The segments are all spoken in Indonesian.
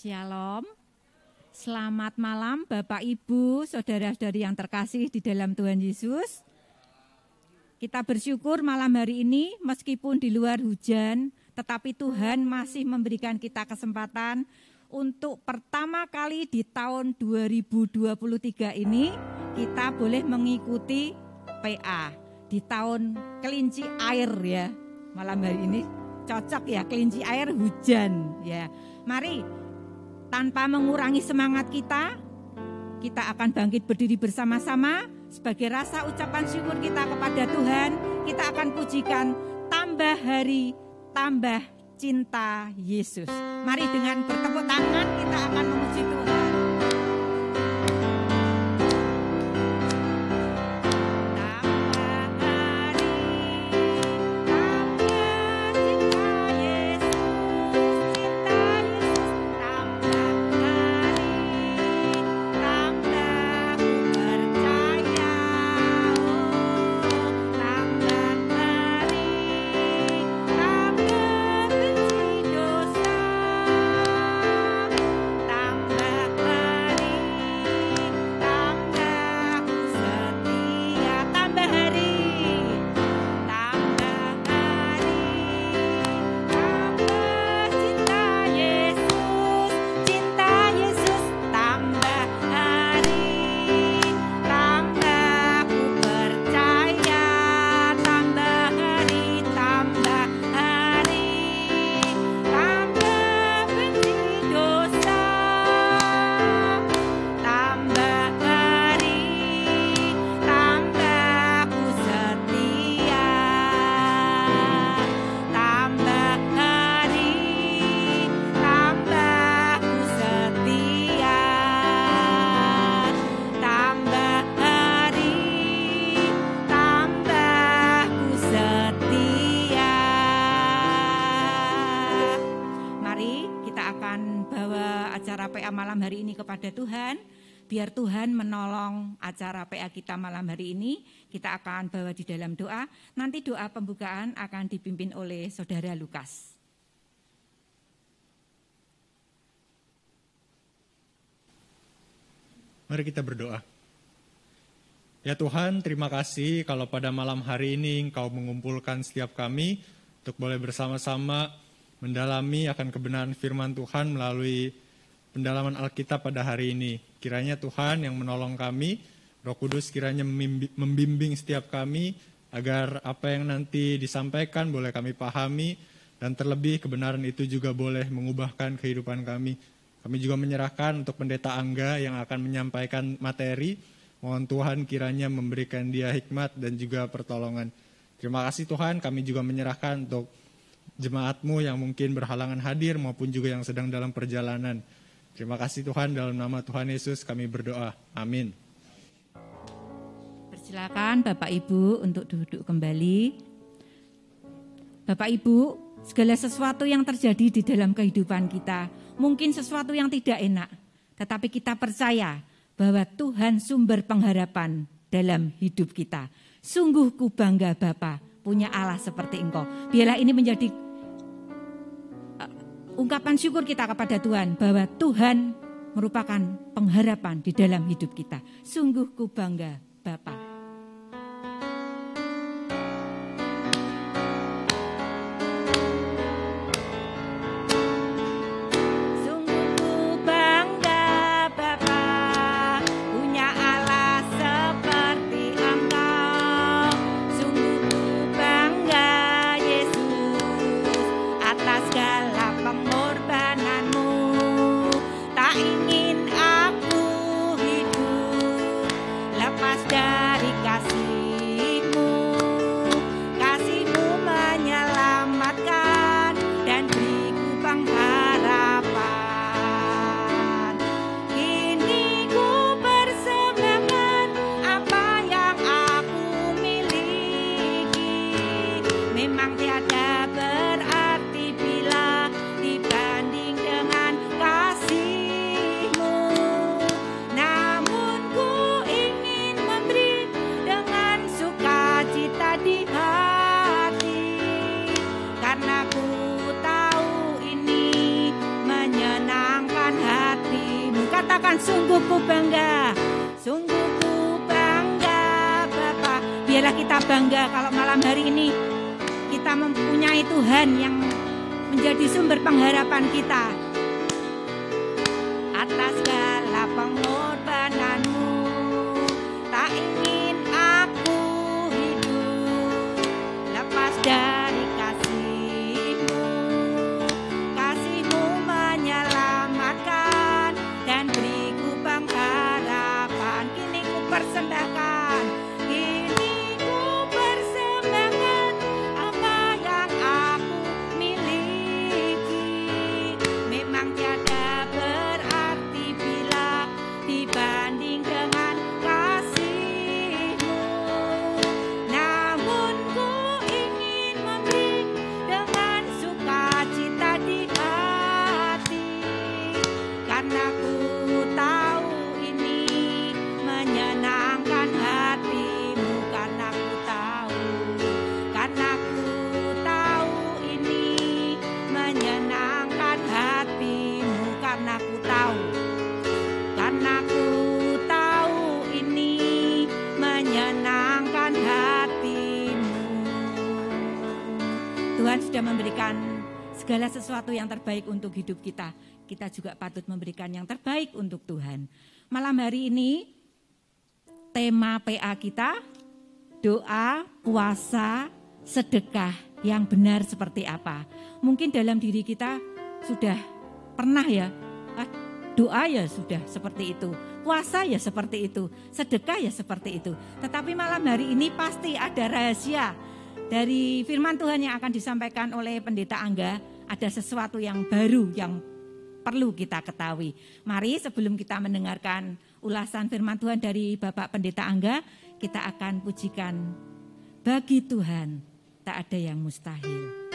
Shalom. Selamat malam Bapak Ibu, saudara-saudari yang terkasih di dalam Tuhan Yesus. Kita bersyukur malam hari ini meskipun di luar hujan, tetapi Tuhan masih memberikan kita kesempatan untuk pertama kali di tahun 2023 ini kita boleh mengikuti PA di tahun kelinci air ya. Malam hari ini cocok ya kelinci air hujan ya. Mari tanpa mengurangi semangat kita, kita akan bangkit berdiri bersama-sama sebagai rasa ucapan syukur kita kepada Tuhan. Kita akan pujikan tambah hari, tambah cinta Yesus. Mari dengan bertepuk tangan kita akan memuji Tuhan. malam hari ini kepada Tuhan, biar Tuhan menolong acara PA kita malam hari ini. Kita akan bawa di dalam doa. Nanti doa pembukaan akan dipimpin oleh Saudara Lukas. Mari kita berdoa. Ya Tuhan, terima kasih kalau pada malam hari ini Engkau mengumpulkan setiap kami untuk boleh bersama-sama mendalami akan kebenaran firman Tuhan melalui pendalaman Alkitab pada hari ini. Kiranya Tuhan yang menolong kami, Roh Kudus kiranya membimbing setiap kami agar apa yang nanti disampaikan boleh kami pahami dan terlebih kebenaran itu juga boleh mengubahkan kehidupan kami. Kami juga menyerahkan untuk pendeta Angga yang akan menyampaikan materi. Mohon Tuhan kiranya memberikan dia hikmat dan juga pertolongan. Terima kasih Tuhan, kami juga menyerahkan untuk jemaatmu yang mungkin berhalangan hadir maupun juga yang sedang dalam perjalanan. Terima kasih Tuhan dalam nama Tuhan Yesus kami berdoa. Amin. Persilakan Bapak Ibu untuk duduk kembali. Bapak Ibu, segala sesuatu yang terjadi di dalam kehidupan kita, mungkin sesuatu yang tidak enak, tetapi kita percaya bahwa Tuhan sumber pengharapan dalam hidup kita. Sungguh ku bangga Bapak punya Allah seperti engkau. Biarlah ini menjadi ungkapan syukur kita kepada Tuhan bahwa Tuhan merupakan pengharapan di dalam hidup kita. Sungguh ku bangga Bapak. segala sesuatu yang terbaik untuk hidup kita, kita juga patut memberikan yang terbaik untuk Tuhan. Malam hari ini tema PA kita doa, puasa, sedekah yang benar seperti apa. Mungkin dalam diri kita sudah pernah ya ah, doa ya sudah seperti itu, puasa ya seperti itu, sedekah ya seperti itu. Tetapi malam hari ini pasti ada rahasia dari firman Tuhan yang akan disampaikan oleh Pendeta Angga ada sesuatu yang baru yang perlu kita ketahui. Mari sebelum kita mendengarkan ulasan firman Tuhan dari Bapak Pendeta Angga, kita akan pujikan bagi Tuhan tak ada yang mustahil.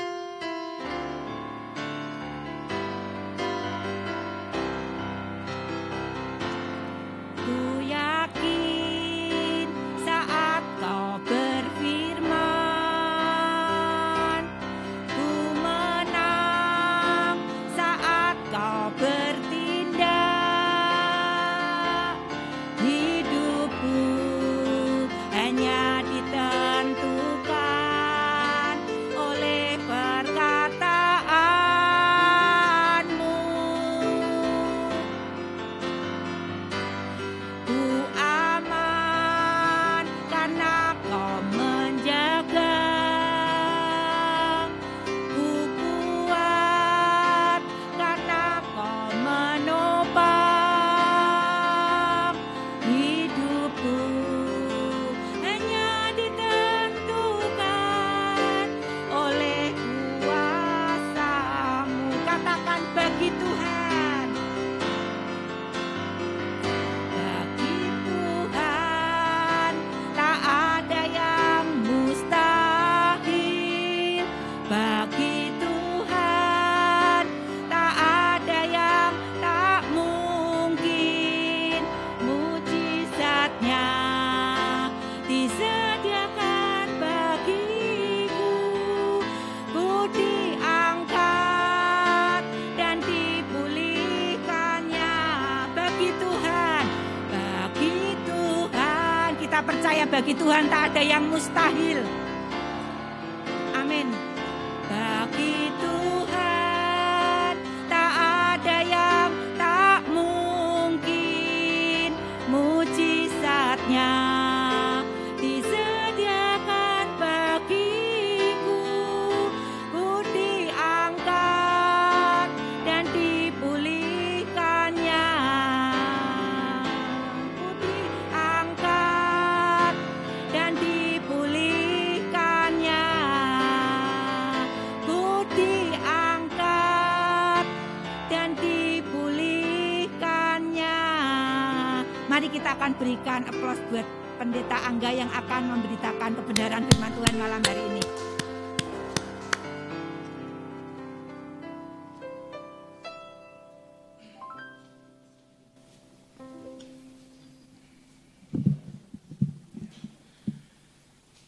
Pendeta Angga yang akan memberitakan kebenaran firman Tuhan malam hari ini.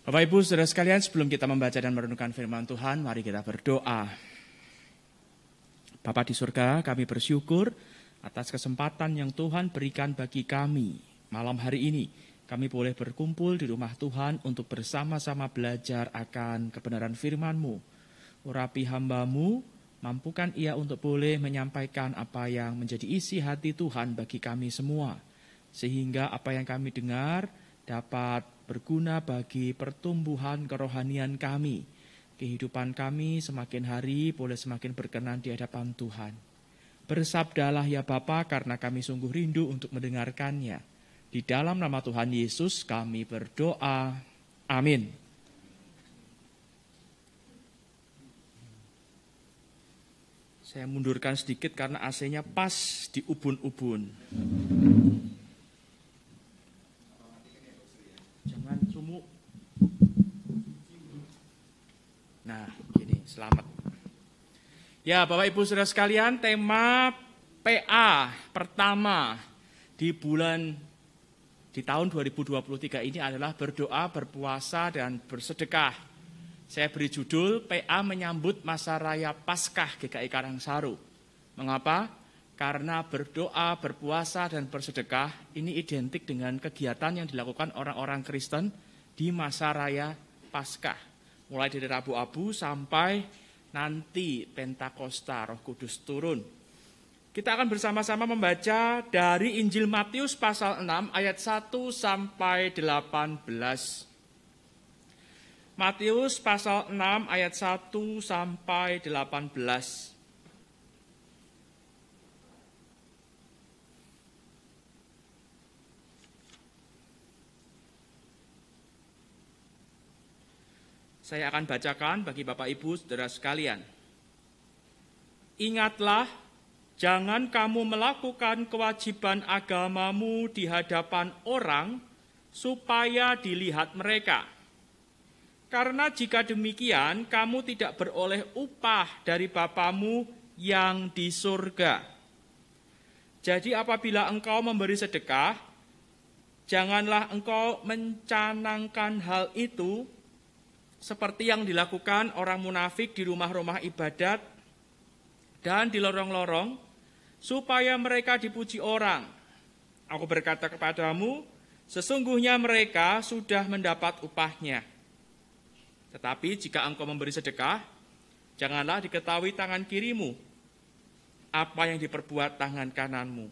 Bapak Ibu, Saudara sekalian, sebelum kita membaca dan merenungkan firman Tuhan, mari kita berdoa. Bapa di surga, kami bersyukur atas kesempatan yang Tuhan berikan bagi kami malam hari ini kami boleh berkumpul di rumah Tuhan untuk bersama-sama belajar akan kebenaran firman-Mu. Urapi hambamu, mampukan ia untuk boleh menyampaikan apa yang menjadi isi hati Tuhan bagi kami semua. Sehingga apa yang kami dengar dapat berguna bagi pertumbuhan kerohanian kami. Kehidupan kami semakin hari boleh semakin berkenan di hadapan Tuhan. Bersabdalah ya Bapa karena kami sungguh rindu untuk mendengarkannya. Di dalam nama Tuhan Yesus kami berdoa. Amin. Saya mundurkan sedikit karena AC-nya pas di ubun-ubun. Jangan sumuk. Nah, gini, selamat. Ya, Bapak Ibu Saudara sekalian, tema PA pertama di bulan di tahun 2023 ini adalah berdoa, berpuasa, dan bersedekah. Saya beri judul PA menyambut masa raya Paskah GKI Karangsaru. Mengapa? Karena berdoa, berpuasa, dan bersedekah ini identik dengan kegiatan yang dilakukan orang-orang Kristen di masa raya Paskah. Mulai dari Rabu Abu sampai nanti Pentakosta Roh Kudus turun kita akan bersama-sama membaca dari Injil Matius pasal 6 ayat 1 sampai 18. Matius pasal 6 ayat 1 sampai 18. Saya akan bacakan bagi Bapak Ibu Saudara sekalian. Ingatlah Jangan kamu melakukan kewajiban agamamu di hadapan orang supaya dilihat mereka. Karena jika demikian, kamu tidak beroleh upah dari Bapamu yang di surga. Jadi apabila engkau memberi sedekah, janganlah engkau mencanangkan hal itu seperti yang dilakukan orang munafik di rumah-rumah ibadat dan di lorong-lorong, supaya mereka dipuji orang. Aku berkata kepadamu, sesungguhnya mereka sudah mendapat upahnya. Tetapi jika engkau memberi sedekah, janganlah diketahui tangan kirimu apa yang diperbuat tangan kananmu.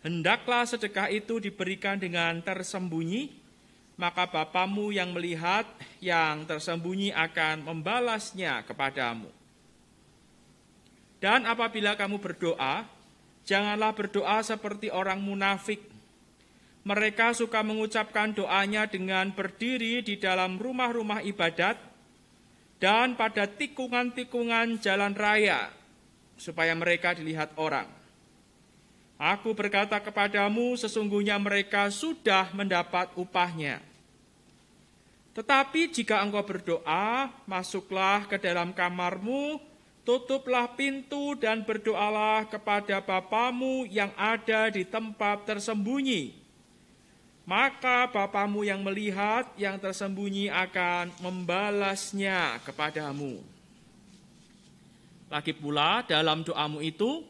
Hendaklah sedekah itu diberikan dengan tersembunyi, maka Bapamu yang melihat yang tersembunyi akan membalasnya kepadamu. Dan apabila kamu berdoa, janganlah berdoa seperti orang munafik. Mereka suka mengucapkan doanya dengan berdiri di dalam rumah-rumah ibadat dan pada tikungan-tikungan jalan raya, supaya mereka dilihat orang. Aku berkata kepadamu, sesungguhnya mereka sudah mendapat upahnya. Tetapi jika engkau berdoa, masuklah ke dalam kamarmu, Tutuplah pintu dan berdoalah kepada Bapamu yang ada di tempat tersembunyi. Maka Bapamu yang melihat yang tersembunyi akan membalasnya kepadamu. Lagi pula dalam doamu itu,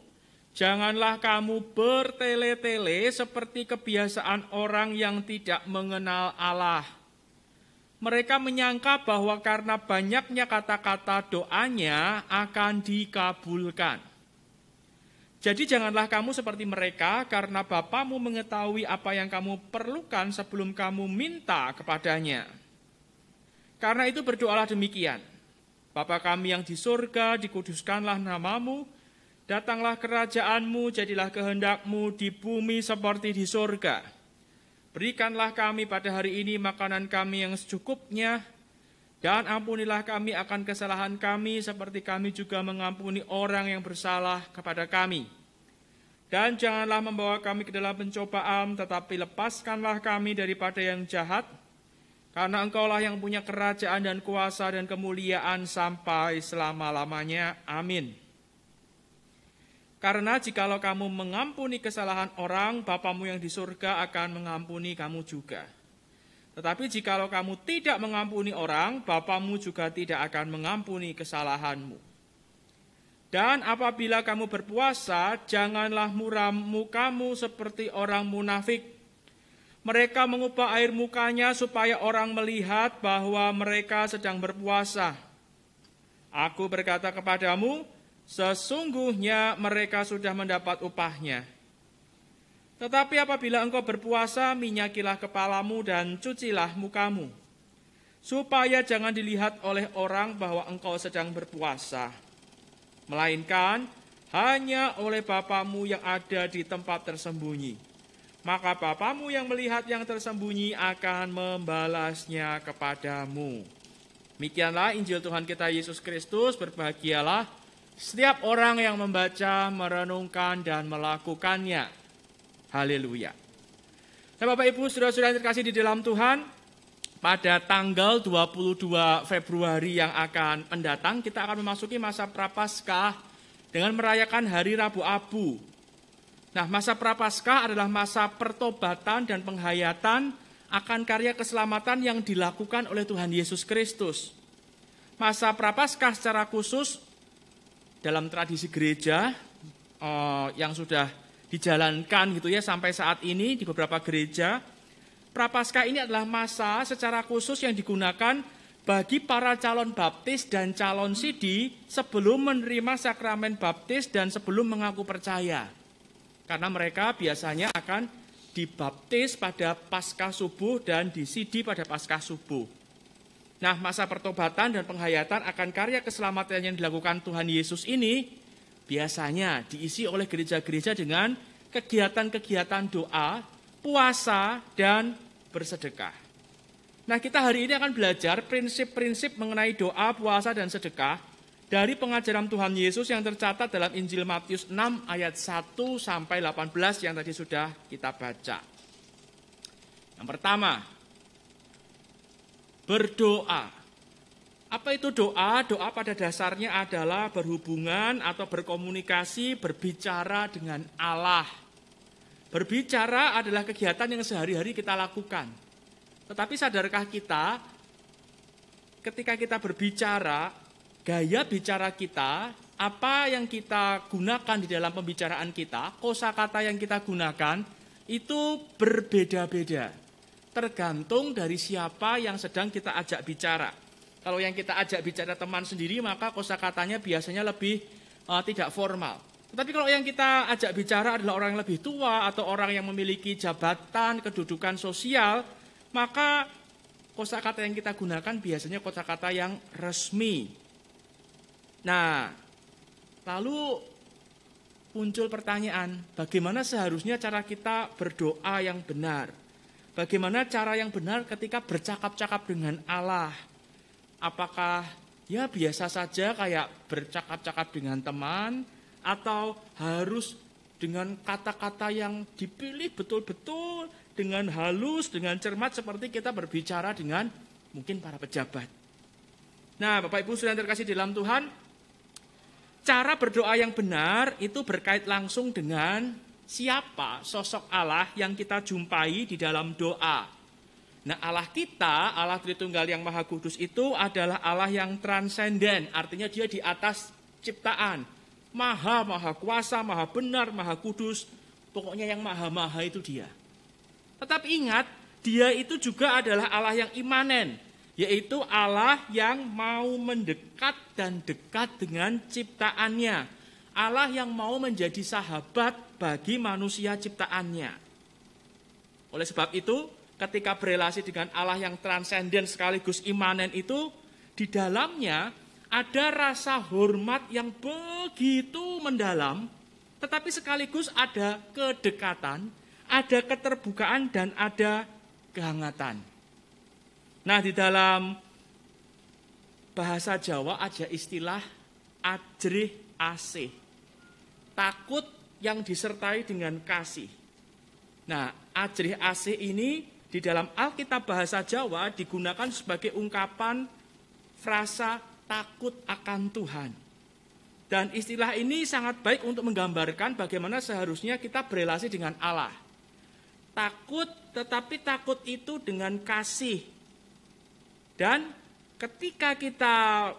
janganlah kamu bertele-tele seperti kebiasaan orang yang tidak mengenal Allah mereka menyangka bahwa karena banyaknya kata-kata doanya akan dikabulkan. Jadi janganlah kamu seperti mereka karena Bapamu mengetahui apa yang kamu perlukan sebelum kamu minta kepadanya. Karena itu berdoalah demikian. Bapa kami yang di surga, dikuduskanlah namamu, datanglah kerajaanmu, jadilah kehendakmu di bumi seperti di surga. Berikanlah kami pada hari ini makanan kami yang secukupnya, dan ampunilah kami akan kesalahan kami, seperti kami juga mengampuni orang yang bersalah kepada kami. Dan janganlah membawa kami ke dalam pencobaan, tetapi lepaskanlah kami daripada yang jahat, karena engkaulah yang punya kerajaan dan kuasa dan kemuliaan sampai selama-lamanya. Amin. Karena jikalau kamu mengampuni kesalahan orang, Bapamu yang di surga akan mengampuni kamu juga. Tetapi jikalau kamu tidak mengampuni orang, Bapamu juga tidak akan mengampuni kesalahanmu. Dan apabila kamu berpuasa, janganlah muram mukamu seperti orang munafik. Mereka mengubah air mukanya supaya orang melihat bahwa mereka sedang berpuasa. Aku berkata kepadamu, Sesungguhnya mereka sudah mendapat upahnya. Tetapi apabila engkau berpuasa, minyakilah kepalamu dan cucilah mukamu, supaya jangan dilihat oleh orang bahwa engkau sedang berpuasa. Melainkan hanya oleh Bapamu yang ada di tempat tersembunyi. Maka Bapamu yang melihat yang tersembunyi akan membalasnya kepadamu. Demikianlah Injil Tuhan kita Yesus Kristus, berbahagialah setiap orang yang membaca, merenungkan, dan melakukannya. Haleluya. Nah Bapak Ibu, saudara-saudara yang terkasih di dalam Tuhan, pada tanggal 22 Februari yang akan mendatang, kita akan memasuki masa Prapaskah dengan merayakan Hari Rabu Abu. Nah, masa Prapaskah adalah masa pertobatan dan penghayatan akan karya keselamatan yang dilakukan oleh Tuhan Yesus Kristus. Masa Prapaskah secara khusus dalam tradisi gereja eh, yang sudah dijalankan gitu ya sampai saat ini di beberapa gereja, prapaskah ini adalah masa secara khusus yang digunakan bagi para calon baptis dan calon sidi sebelum menerima sakramen baptis dan sebelum mengaku percaya. Karena mereka biasanya akan dibaptis pada pasca subuh dan disidi pada pasca subuh. Nah, masa pertobatan dan penghayatan akan karya keselamatan yang dilakukan Tuhan Yesus ini biasanya diisi oleh gereja-gereja dengan kegiatan-kegiatan doa, puasa, dan bersedekah. Nah, kita hari ini akan belajar prinsip-prinsip mengenai doa, puasa, dan sedekah dari pengajaran Tuhan Yesus yang tercatat dalam Injil Matius 6 ayat 1 sampai 18 yang tadi sudah kita baca. Yang pertama, berdoa. Apa itu doa? Doa pada dasarnya adalah berhubungan atau berkomunikasi, berbicara dengan Allah. Berbicara adalah kegiatan yang sehari-hari kita lakukan. Tetapi sadarkah kita ketika kita berbicara, gaya bicara kita, apa yang kita gunakan di dalam pembicaraan kita, kosakata yang kita gunakan itu berbeda-beda tergantung dari siapa yang sedang kita ajak bicara. Kalau yang kita ajak bicara teman sendiri, maka kosakatanya biasanya lebih uh, tidak formal. Tetapi kalau yang kita ajak bicara adalah orang yang lebih tua atau orang yang memiliki jabatan, kedudukan sosial, maka kosakata yang kita gunakan biasanya kosakata yang resmi. Nah, lalu muncul pertanyaan, bagaimana seharusnya cara kita berdoa yang benar? Bagaimana cara yang benar ketika bercakap-cakap dengan Allah? Apakah ya biasa saja kayak bercakap-cakap dengan teman atau harus dengan kata-kata yang dipilih betul-betul dengan halus, dengan cermat seperti kita berbicara dengan mungkin para pejabat. Nah, Bapak Ibu sudah terkasih di dalam Tuhan, cara berdoa yang benar itu berkait langsung dengan siapa sosok Allah yang kita jumpai di dalam doa. Nah Allah kita, Allah Tritunggal yang Maha Kudus itu adalah Allah yang transenden, artinya dia di atas ciptaan. Maha, maha kuasa, maha benar, maha kudus, pokoknya yang maha-maha itu dia. Tetap ingat, dia itu juga adalah Allah yang imanen, yaitu Allah yang mau mendekat dan dekat dengan ciptaannya. Allah yang mau menjadi sahabat bagi manusia ciptaannya. Oleh sebab itu, ketika berrelasi dengan Allah yang transenden sekaligus imanen itu, di dalamnya ada rasa hormat yang begitu mendalam, tetapi sekaligus ada kedekatan, ada keterbukaan, dan ada kehangatan. Nah, di dalam bahasa Jawa ada istilah ajrih asih. Takut yang disertai dengan kasih. Nah, ajrih asih ini di dalam Alkitab bahasa Jawa digunakan sebagai ungkapan frasa takut akan Tuhan. Dan istilah ini sangat baik untuk menggambarkan bagaimana seharusnya kita berelasi dengan Allah. Takut, tetapi takut itu dengan kasih. Dan ketika kita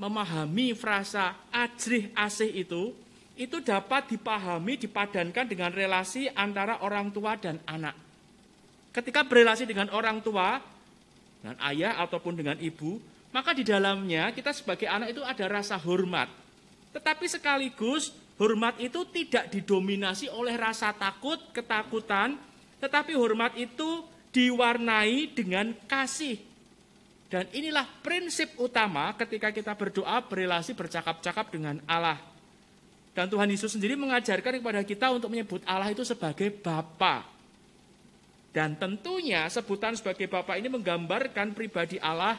memahami frasa ajrih asih itu, itu dapat dipahami, dipadankan dengan relasi antara orang tua dan anak. Ketika berrelasi dengan orang tua, dengan ayah ataupun dengan ibu, maka di dalamnya kita sebagai anak itu ada rasa hormat. Tetapi sekaligus hormat itu tidak didominasi oleh rasa takut, ketakutan, tetapi hormat itu diwarnai dengan kasih. Dan inilah prinsip utama ketika kita berdoa, berrelasi bercakap-cakap dengan Allah. Dan Tuhan Yesus sendiri mengajarkan kepada kita untuk menyebut Allah itu sebagai Bapa. Dan tentunya sebutan sebagai Bapa ini menggambarkan pribadi Allah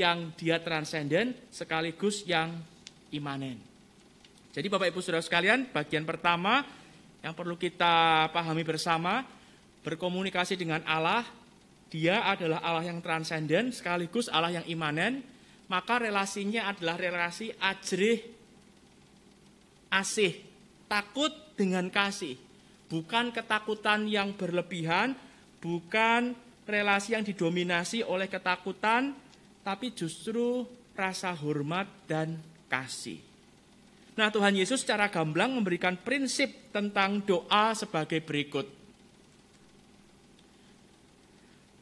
yang dia transenden sekaligus yang imanen. Jadi Bapak Ibu Saudara sekalian, bagian pertama yang perlu kita pahami bersama, berkomunikasi dengan Allah, dia adalah Allah yang transenden sekaligus Allah yang imanen, maka relasinya adalah relasi ajrih asih, takut dengan kasih. Bukan ketakutan yang berlebihan, bukan relasi yang didominasi oleh ketakutan, tapi justru rasa hormat dan kasih. Nah, Tuhan Yesus secara gamblang memberikan prinsip tentang doa sebagai berikut.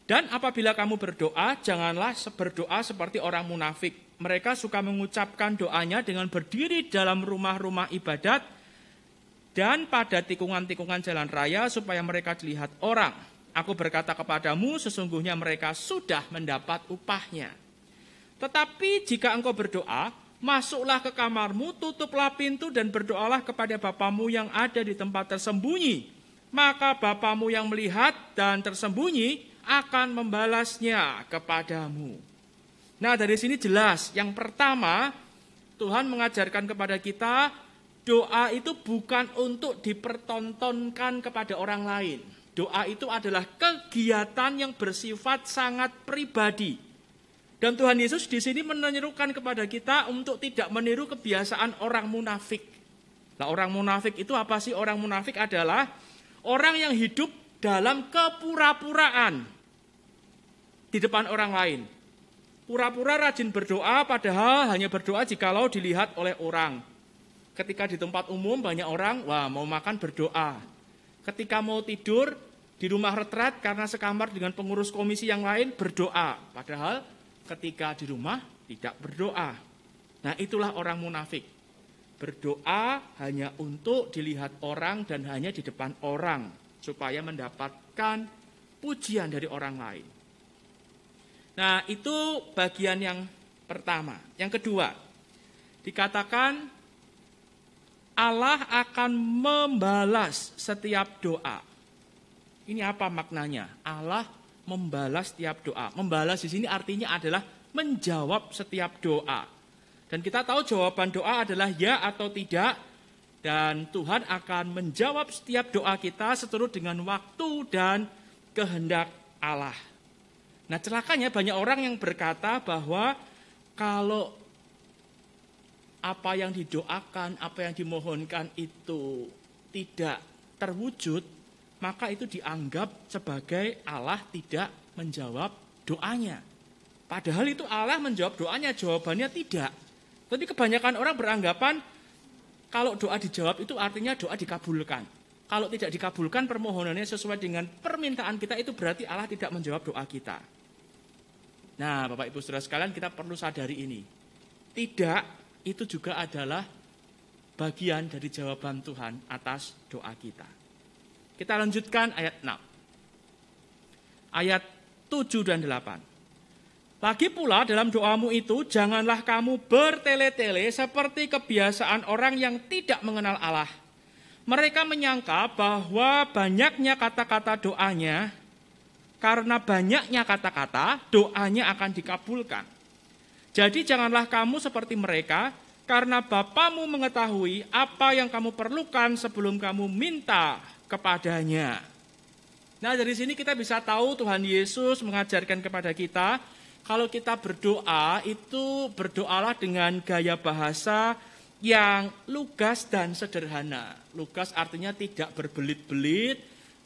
Dan apabila kamu berdoa, janganlah berdoa seperti orang munafik mereka suka mengucapkan doanya dengan berdiri dalam rumah-rumah ibadat dan pada tikungan-tikungan jalan raya supaya mereka dilihat orang. Aku berkata kepadamu, sesungguhnya mereka sudah mendapat upahnya. Tetapi jika engkau berdoa, masuklah ke kamarmu, tutuplah pintu dan berdoalah kepada Bapamu yang ada di tempat tersembunyi. Maka Bapamu yang melihat dan tersembunyi akan membalasnya kepadamu. Nah, dari sini jelas, yang pertama Tuhan mengajarkan kepada kita doa itu bukan untuk dipertontonkan kepada orang lain. Doa itu adalah kegiatan yang bersifat sangat pribadi. Dan Tuhan Yesus di sini menyerukan kepada kita untuk tidak meniru kebiasaan orang munafik. Nah, orang munafik itu apa sih? Orang munafik adalah orang yang hidup dalam kepura-puraan di depan orang lain Pura-pura rajin berdoa padahal hanya berdoa jikalau dilihat oleh orang. Ketika di tempat umum banyak orang, wah mau makan berdoa. Ketika mau tidur di rumah retret karena sekamar dengan pengurus komisi yang lain berdoa. Padahal ketika di rumah tidak berdoa. Nah itulah orang munafik. Berdoa hanya untuk dilihat orang dan hanya di depan orang. Supaya mendapatkan pujian dari orang lain. Nah, itu bagian yang pertama. Yang kedua, dikatakan Allah akan membalas setiap doa. Ini apa maknanya? Allah membalas setiap doa. Membalas di sini artinya adalah menjawab setiap doa. Dan kita tahu jawaban doa adalah ya atau tidak. Dan Tuhan akan menjawab setiap doa kita seturut dengan waktu dan kehendak Allah. Nah celakanya banyak orang yang berkata bahwa kalau apa yang didoakan, apa yang dimohonkan itu tidak terwujud, maka itu dianggap sebagai Allah tidak menjawab doanya. Padahal itu Allah menjawab doanya, jawabannya tidak. Tapi kebanyakan orang beranggapan kalau doa dijawab itu artinya doa dikabulkan. Kalau tidak dikabulkan permohonannya sesuai dengan permintaan kita itu berarti Allah tidak menjawab doa kita. Nah, Bapak Ibu Saudara sekalian, kita perlu sadari ini. Tidak itu juga adalah bagian dari jawaban Tuhan atas doa kita. Kita lanjutkan ayat 6. Ayat 7 dan 8. Lagi pula dalam doamu itu janganlah kamu bertele-tele seperti kebiasaan orang yang tidak mengenal Allah. Mereka menyangka bahwa banyaknya kata-kata doanya karena banyaknya kata-kata, doanya akan dikabulkan. Jadi janganlah kamu seperti mereka, karena Bapamu mengetahui apa yang kamu perlukan sebelum kamu minta kepadanya. Nah dari sini kita bisa tahu Tuhan Yesus mengajarkan kepada kita, kalau kita berdoa itu berdoalah dengan gaya bahasa yang lugas dan sederhana. Lugas artinya tidak berbelit-belit,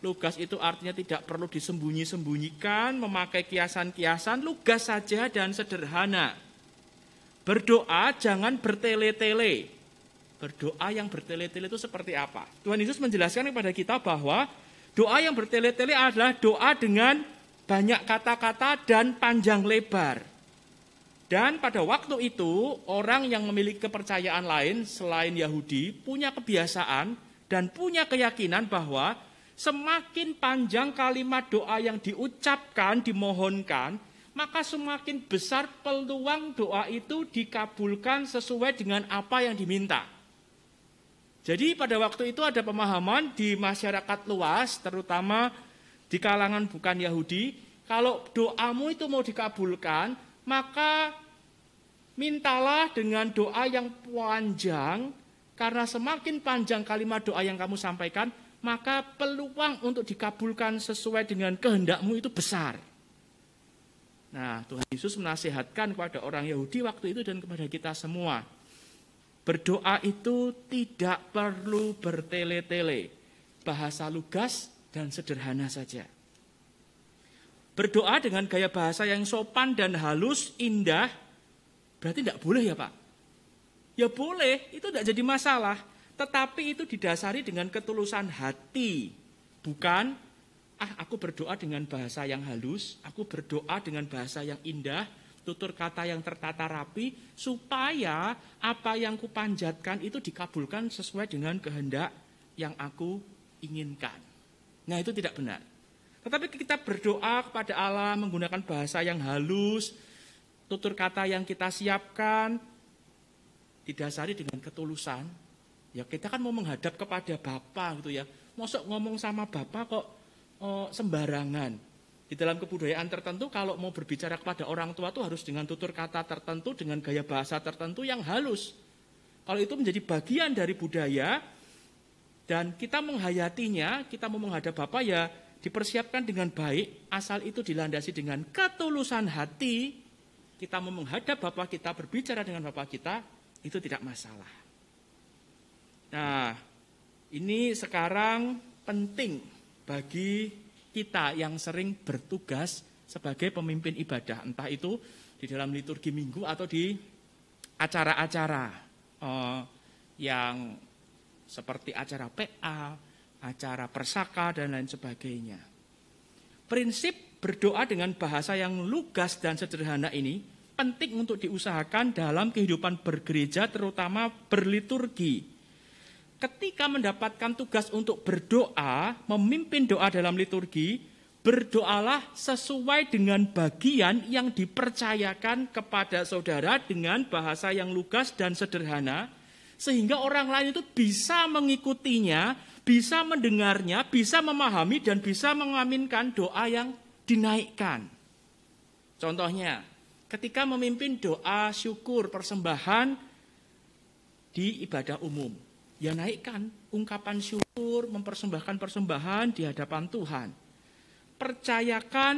Lugas itu artinya tidak perlu disembunyi-sembunyikan, memakai kiasan-kiasan, lugas saja dan sederhana. Berdoa jangan bertele-tele. Berdoa yang bertele-tele itu seperti apa? Tuhan Yesus menjelaskan kepada kita bahwa doa yang bertele-tele adalah doa dengan banyak kata-kata dan panjang lebar. Dan pada waktu itu orang yang memiliki kepercayaan lain selain Yahudi punya kebiasaan dan punya keyakinan bahwa Semakin panjang kalimat doa yang diucapkan, dimohonkan, maka semakin besar peluang doa itu dikabulkan sesuai dengan apa yang diminta. Jadi pada waktu itu ada pemahaman di masyarakat luas, terutama di kalangan bukan Yahudi, kalau doamu itu mau dikabulkan, maka mintalah dengan doa yang panjang, karena semakin panjang kalimat doa yang kamu sampaikan, maka peluang untuk dikabulkan sesuai dengan kehendakmu itu besar. Nah, Tuhan Yesus menasihatkan kepada orang Yahudi waktu itu dan kepada kita semua. Berdoa itu tidak perlu bertele-tele. Bahasa lugas dan sederhana saja. Berdoa dengan gaya bahasa yang sopan dan halus, indah, berarti tidak boleh ya Pak? Ya boleh, itu tidak jadi masalah. Tetapi itu didasari dengan ketulusan hati, bukan ah aku berdoa dengan bahasa yang halus, aku berdoa dengan bahasa yang indah, tutur kata yang tertata rapi, supaya apa yang kupanjatkan itu dikabulkan sesuai dengan kehendak yang aku inginkan. Nah itu tidak benar. Tetapi kita berdoa kepada Allah menggunakan bahasa yang halus, tutur kata yang kita siapkan, didasari dengan ketulusan, Ya kita kan mau menghadap kepada Bapa gitu ya. Mosok ngomong sama Bapa kok oh, sembarangan. Di dalam kebudayaan tertentu kalau mau berbicara kepada orang tua itu harus dengan tutur kata tertentu, dengan gaya bahasa tertentu yang halus. Kalau itu menjadi bagian dari budaya dan kita menghayatinya, kita mau menghadap bapak ya dipersiapkan dengan baik, asal itu dilandasi dengan ketulusan hati, kita mau menghadap bapak kita, berbicara dengan bapak kita, itu tidak masalah. Nah, ini sekarang penting bagi kita yang sering bertugas sebagai pemimpin ibadah, entah itu di dalam liturgi minggu atau di acara-acara eh, yang seperti acara PA, acara persaka, dan lain sebagainya. Prinsip berdoa dengan bahasa yang lugas dan sederhana ini penting untuk diusahakan dalam kehidupan bergereja, terutama berliturgi ketika mendapatkan tugas untuk berdoa, memimpin doa dalam liturgi, berdoalah sesuai dengan bagian yang dipercayakan kepada saudara dengan bahasa yang lugas dan sederhana, sehingga orang lain itu bisa mengikutinya, bisa mendengarnya, bisa memahami, dan bisa mengaminkan doa yang dinaikkan. Contohnya, ketika memimpin doa syukur persembahan di ibadah umum ya naikkan ungkapan syukur, mempersembahkan persembahan di hadapan Tuhan. Percayakan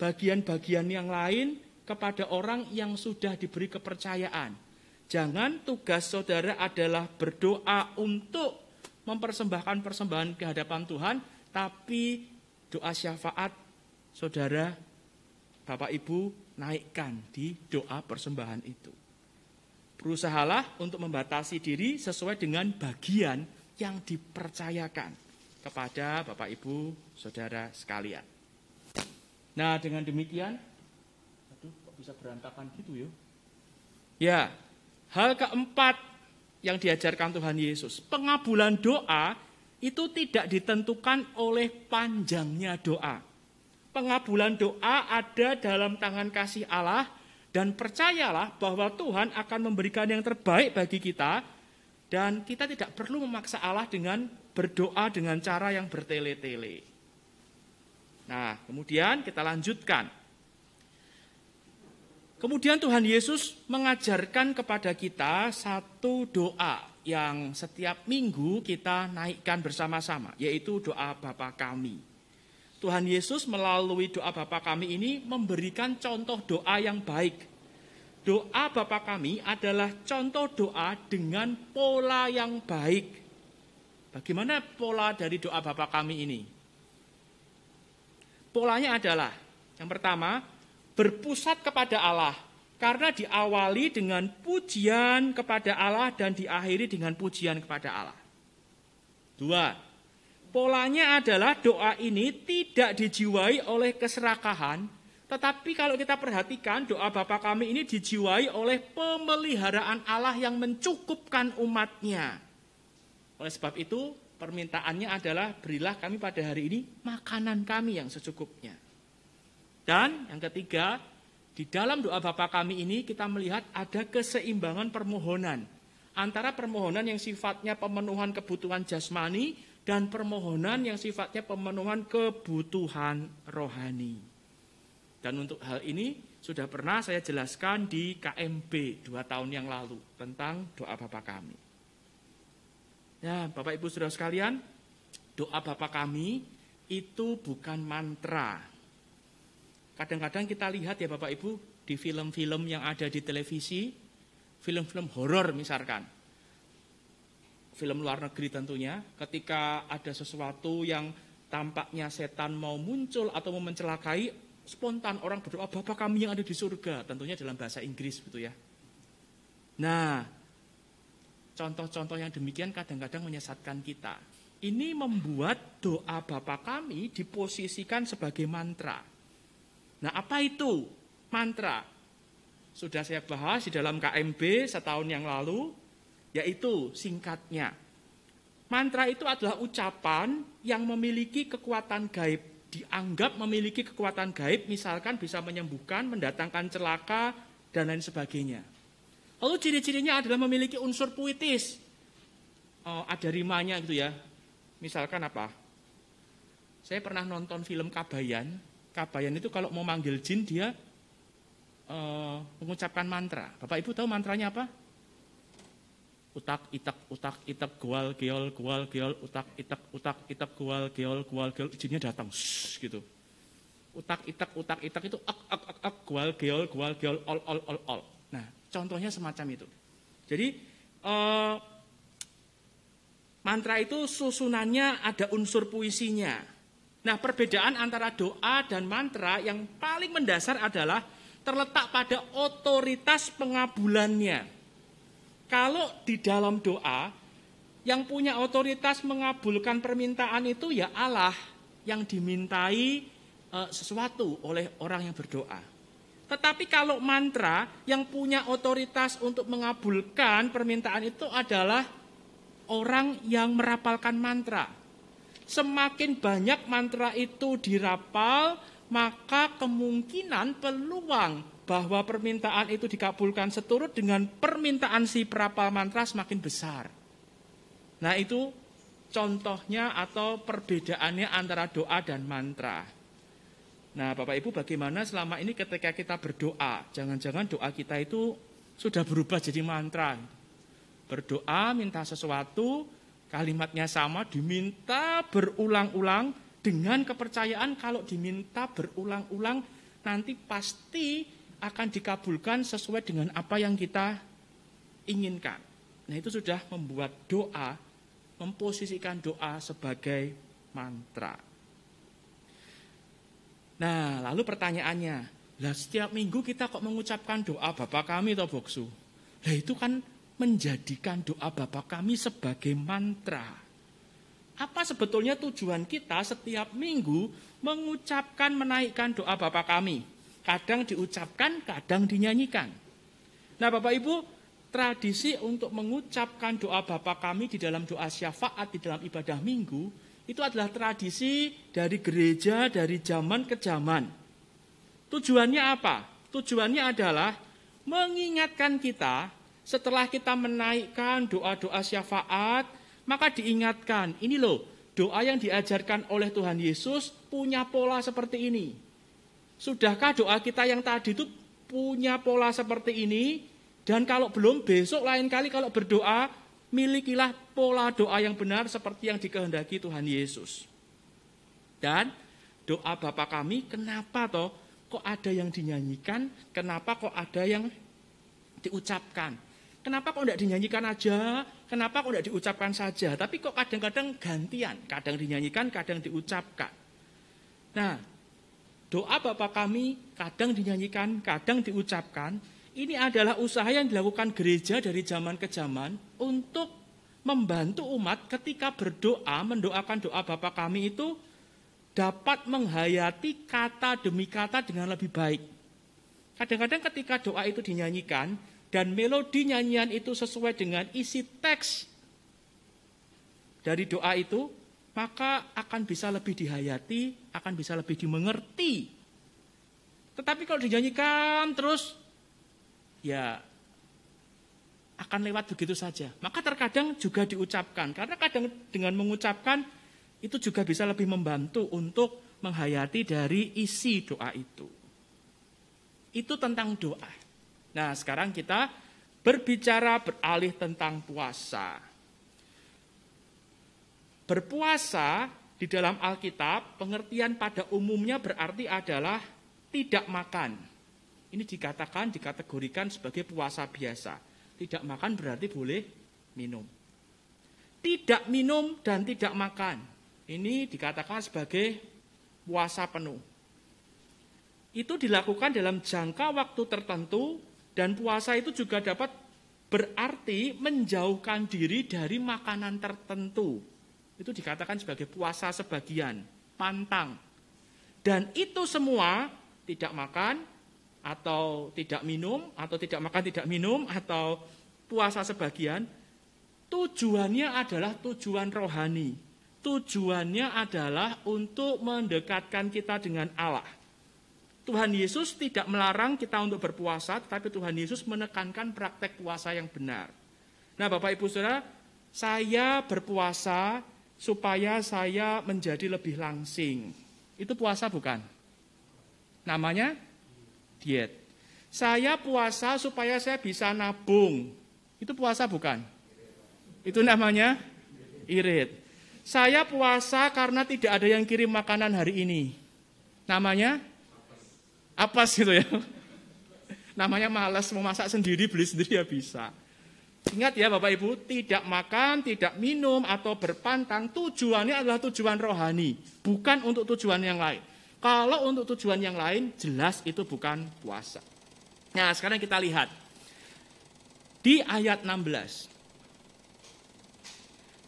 bagian-bagian yang lain kepada orang yang sudah diberi kepercayaan. Jangan tugas saudara adalah berdoa untuk mempersembahkan persembahan ke hadapan Tuhan, tapi doa syafaat saudara, Bapak Ibu naikkan di doa persembahan itu. Berusahalah untuk membatasi diri sesuai dengan bagian yang dipercayakan kepada Bapak Ibu Saudara sekalian. Nah dengan demikian, aduh kok bisa berantakan gitu ya? Ya, hal keempat yang diajarkan Tuhan Yesus, pengabulan doa itu tidak ditentukan oleh panjangnya doa. Pengabulan doa ada dalam tangan kasih Allah dan percayalah bahwa Tuhan akan memberikan yang terbaik bagi kita dan kita tidak perlu memaksa Allah dengan berdoa dengan cara yang bertele-tele. Nah, kemudian kita lanjutkan. Kemudian Tuhan Yesus mengajarkan kepada kita satu doa yang setiap minggu kita naikkan bersama-sama, yaitu doa Bapa Kami. Tuhan Yesus melalui doa Bapa kami ini memberikan contoh doa yang baik. Doa Bapa kami adalah contoh doa dengan pola yang baik. Bagaimana pola dari doa Bapa kami ini? Polanya adalah yang pertama, berpusat kepada Allah karena diawali dengan pujian kepada Allah dan diakhiri dengan pujian kepada Allah. Dua, Polanya adalah doa ini tidak dijiwai oleh keserakahan, tetapi kalau kita perhatikan doa Bapa kami ini dijiwai oleh pemeliharaan Allah yang mencukupkan umatnya. Oleh sebab itu permintaannya adalah berilah kami pada hari ini makanan kami yang secukupnya. Dan yang ketiga, di dalam doa Bapa kami ini kita melihat ada keseimbangan permohonan antara permohonan yang sifatnya pemenuhan kebutuhan jasmani dan permohonan yang sifatnya pemenuhan kebutuhan rohani. Dan untuk hal ini sudah pernah saya jelaskan di KMB dua tahun yang lalu tentang doa Bapa kami. ya Bapak Ibu Saudara sekalian, doa Bapa kami itu bukan mantra. Kadang-kadang kita lihat ya Bapak Ibu di film-film yang ada di televisi, film-film horor misalkan film luar negeri tentunya, ketika ada sesuatu yang tampaknya setan mau muncul atau mau mencelakai, spontan orang berdoa, oh, Bapak kami yang ada di surga, tentunya dalam bahasa Inggris gitu ya. Nah, contoh-contoh yang demikian kadang-kadang menyesatkan kita. Ini membuat doa Bapak kami diposisikan sebagai mantra. Nah, apa itu mantra? Sudah saya bahas di dalam KMB setahun yang lalu yaitu singkatnya. Mantra itu adalah ucapan yang memiliki kekuatan gaib, dianggap memiliki kekuatan gaib, misalkan bisa menyembuhkan, mendatangkan celaka, dan lain sebagainya. Lalu ciri-cirinya adalah memiliki unsur puitis. Oh, ada rimanya gitu ya. Misalkan apa? Saya pernah nonton film Kabayan. Kabayan itu kalau mau manggil jin dia uh, mengucapkan mantra. Bapak Ibu tahu mantranya apa? utak itak utak itak gual geol gual geol utak itak utak itak gual geol gual geol jinnya datang Shhh, gitu utak itak utak itak itu ak ak ak ak gual geol gual geol ol ol ol ol nah contohnya semacam itu jadi uh, mantra itu susunannya ada unsur puisinya nah perbedaan antara doa dan mantra yang paling mendasar adalah terletak pada otoritas pengabulannya kalau di dalam doa, yang punya otoritas mengabulkan permintaan itu ya Allah yang dimintai e, sesuatu oleh orang yang berdoa. Tetapi kalau mantra yang punya otoritas untuk mengabulkan permintaan itu adalah orang yang merapalkan mantra. Semakin banyak mantra itu dirapal, maka kemungkinan peluang bahwa permintaan itu dikabulkan seturut dengan permintaan si perapal mantra semakin besar. Nah itu contohnya atau perbedaannya antara doa dan mantra. Nah Bapak Ibu bagaimana selama ini ketika kita berdoa, jangan-jangan doa kita itu sudah berubah jadi mantra. Berdoa minta sesuatu, kalimatnya sama, diminta berulang-ulang dengan kepercayaan kalau diminta berulang-ulang nanti pasti akan dikabulkan sesuai dengan apa yang kita inginkan. Nah, itu sudah membuat doa, memposisikan doa sebagai mantra. Nah, lalu pertanyaannya, lah setiap minggu kita kok mengucapkan doa Bapak kami atau boksu? Lah itu kan menjadikan doa Bapak kami sebagai mantra apa sebetulnya tujuan kita setiap minggu mengucapkan menaikkan doa Bapa kami? Kadang diucapkan, kadang dinyanyikan. Nah Bapak Ibu, tradisi untuk mengucapkan doa Bapa kami di dalam doa syafaat, di dalam ibadah minggu, itu adalah tradisi dari gereja, dari zaman ke zaman. Tujuannya apa? Tujuannya adalah mengingatkan kita setelah kita menaikkan doa-doa syafaat, maka diingatkan, ini loh, doa yang diajarkan oleh Tuhan Yesus punya pola seperti ini. Sudahkah doa kita yang tadi itu punya pola seperti ini? Dan kalau belum besok lain kali kalau berdoa, milikilah pola doa yang benar seperti yang dikehendaki Tuhan Yesus. Dan doa Bapak kami kenapa toh kok ada yang dinyanyikan, kenapa kok ada yang diucapkan. Kenapa kok tidak dinyanyikan aja, kenapa kok tidak diucapkan saja, tapi kok kadang-kadang gantian, kadang dinyanyikan, kadang diucapkan. Nah, doa Bapa kami kadang dinyanyikan, kadang diucapkan. Ini adalah usaha yang dilakukan gereja dari zaman ke zaman untuk membantu umat ketika berdoa, mendoakan doa Bapa kami itu dapat menghayati kata demi kata dengan lebih baik. Kadang-kadang ketika doa itu dinyanyikan dan melodi nyanyian itu sesuai dengan isi teks dari doa itu, maka akan bisa lebih dihayati, akan bisa lebih dimengerti. Tetapi kalau dinyanyikan terus, ya akan lewat begitu saja. Maka terkadang juga diucapkan, karena kadang dengan mengucapkan itu juga bisa lebih membantu untuk menghayati dari isi doa itu. Itu tentang doa. Nah, sekarang kita berbicara beralih tentang puasa. Berpuasa di dalam Alkitab, pengertian pada umumnya berarti adalah tidak makan. Ini dikatakan, dikategorikan sebagai puasa biasa. Tidak makan berarti boleh minum. Tidak minum dan tidak makan. Ini dikatakan sebagai puasa penuh. Itu dilakukan dalam jangka waktu tertentu dan puasa itu juga dapat berarti menjauhkan diri dari makanan tertentu itu dikatakan sebagai puasa sebagian, pantang. Dan itu semua tidak makan atau tidak minum atau tidak makan tidak minum atau puasa sebagian tujuannya adalah tujuan rohani. Tujuannya adalah untuk mendekatkan kita dengan Allah. Tuhan Yesus tidak melarang kita untuk berpuasa, tapi Tuhan Yesus menekankan praktek puasa yang benar. Nah, Bapak Ibu Saudara, saya berpuasa supaya saya menjadi lebih langsing. Itu puasa bukan? Namanya diet. Saya puasa supaya saya bisa nabung. Itu puasa bukan? Itu namanya irit. Saya puasa karena tidak ada yang kirim makanan hari ini. Namanya apa sih gitu ya. Namanya malas mau masak sendiri, beli sendiri ya bisa. Ingat ya Bapak Ibu, tidak makan, tidak minum, atau berpantang, tujuannya adalah tujuan rohani, bukan untuk tujuan yang lain. Kalau untuk tujuan yang lain, jelas itu bukan puasa. Nah sekarang kita lihat, di ayat 16.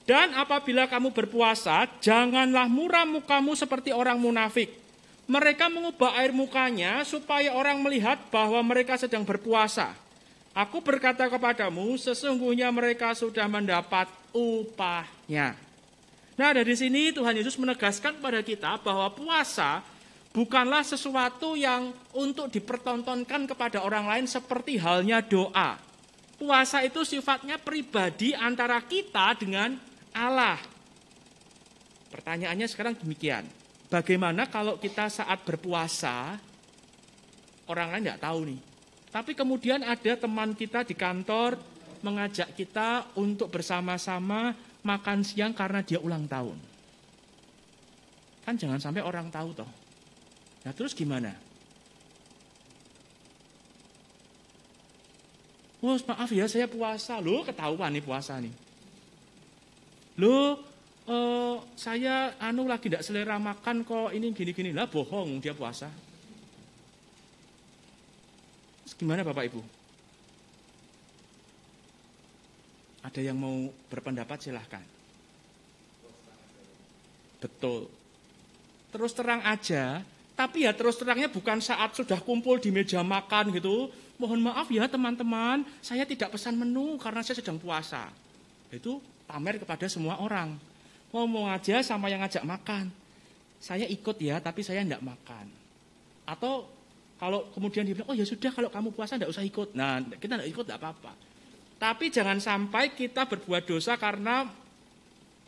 Dan apabila kamu berpuasa, janganlah muram mukamu seperti orang munafik. Mereka mengubah air mukanya supaya orang melihat bahwa mereka sedang berpuasa. Aku berkata kepadamu, sesungguhnya mereka sudah mendapat upahnya. Nah, dari sini Tuhan Yesus menegaskan pada kita bahwa puasa bukanlah sesuatu yang untuk dipertontonkan kepada orang lain seperti halnya doa. Puasa itu sifatnya pribadi antara kita dengan Allah. Pertanyaannya sekarang demikian. Bagaimana kalau kita saat berpuasa orang lain tidak tahu nih tapi kemudian ada teman kita di kantor mengajak kita untuk bersama-sama makan siang karena dia ulang tahun. Kan jangan sampai orang tahu toh. Nah terus gimana? Wah maaf ya saya puasa. Loh ketahuan nih puasa nih. Loh eh, saya anu lagi tidak selera makan kok ini gini-gini. Lah bohong dia puasa. Gimana Bapak Ibu? Ada yang mau berpendapat silahkan. Betul. Terus terang aja, tapi ya terus terangnya bukan saat sudah kumpul di meja makan gitu. Mohon maaf ya teman-teman, saya tidak pesan menu karena saya sedang puasa. Itu pamer kepada semua orang. Ngomong aja sama yang ngajak makan. Saya ikut ya, tapi saya tidak makan. Atau kalau kemudian dia bilang, oh ya sudah kalau kamu puasa tidak usah ikut. Nah kita tidak ikut tidak apa-apa. Tapi jangan sampai kita berbuat dosa karena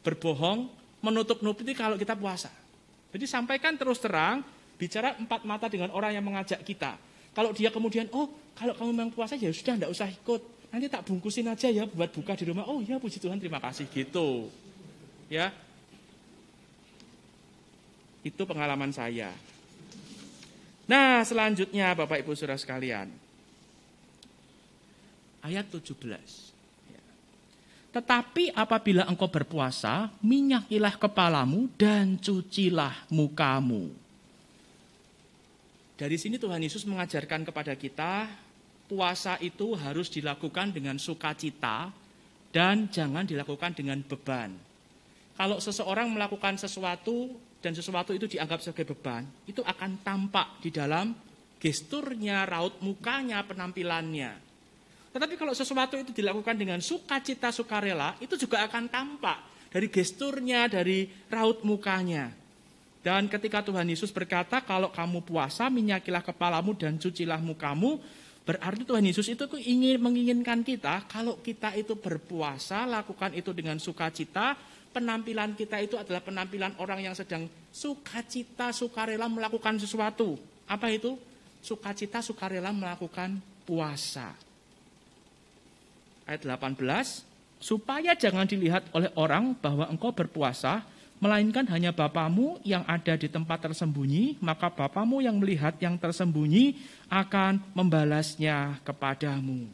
berbohong, menutup nutupi kalau kita puasa. Jadi sampaikan terus terang, bicara empat mata dengan orang yang mengajak kita. Kalau dia kemudian, oh kalau kamu memang puasa ya sudah tidak usah ikut. Nanti tak bungkusin aja ya buat buka di rumah. Oh ya puji Tuhan terima kasih gitu. Ya, itu pengalaman saya. Nah selanjutnya Bapak Ibu Saudara sekalian. Ayat 17. Ya. Tetapi apabila engkau berpuasa, minyakilah kepalamu dan cucilah mukamu. Dari sini Tuhan Yesus mengajarkan kepada kita, puasa itu harus dilakukan dengan sukacita dan jangan dilakukan dengan beban. Kalau seseorang melakukan sesuatu dan sesuatu itu dianggap sebagai beban, itu akan tampak di dalam gesturnya, raut mukanya, penampilannya. Tetapi kalau sesuatu itu dilakukan dengan sukacita, sukarela, itu juga akan tampak dari gesturnya, dari raut mukanya. Dan ketika Tuhan Yesus berkata, kalau kamu puasa, minyakilah kepalamu dan cucilah mukamu, Berarti Tuhan Yesus itu ingin menginginkan kita kalau kita itu berpuasa lakukan itu dengan sukacita penampilan kita itu adalah penampilan orang yang sedang sukacita, sukarela melakukan sesuatu. Apa itu? Sukacita, sukarela melakukan puasa. Ayat 18, supaya jangan dilihat oleh orang bahwa engkau berpuasa, melainkan hanya Bapamu yang ada di tempat tersembunyi, maka Bapamu yang melihat yang tersembunyi akan membalasnya kepadamu.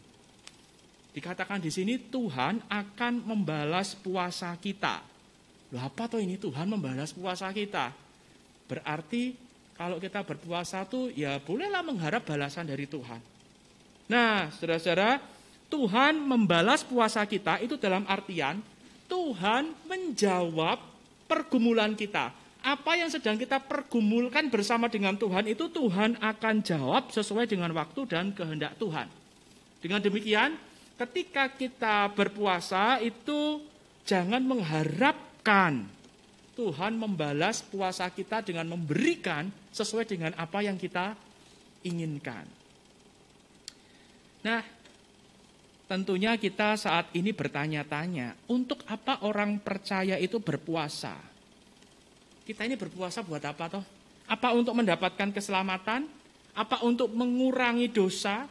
Dikatakan di sini Tuhan akan membalas puasa kita. Loh apa tuh ini Tuhan membalas puasa kita? Berarti kalau kita berpuasa tuh ya bolehlah mengharap balasan dari Tuhan. Nah, saudara-saudara, Tuhan membalas puasa kita itu dalam artian Tuhan menjawab pergumulan kita. Apa yang sedang kita pergumulkan bersama dengan Tuhan itu Tuhan akan jawab sesuai dengan waktu dan kehendak Tuhan. Dengan demikian, ketika kita berpuasa itu jangan mengharapkan Tuhan membalas puasa kita dengan memberikan sesuai dengan apa yang kita inginkan. Nah, tentunya kita saat ini bertanya-tanya, untuk apa orang percaya itu berpuasa? Kita ini berpuasa buat apa toh? Apa untuk mendapatkan keselamatan? Apa untuk mengurangi dosa?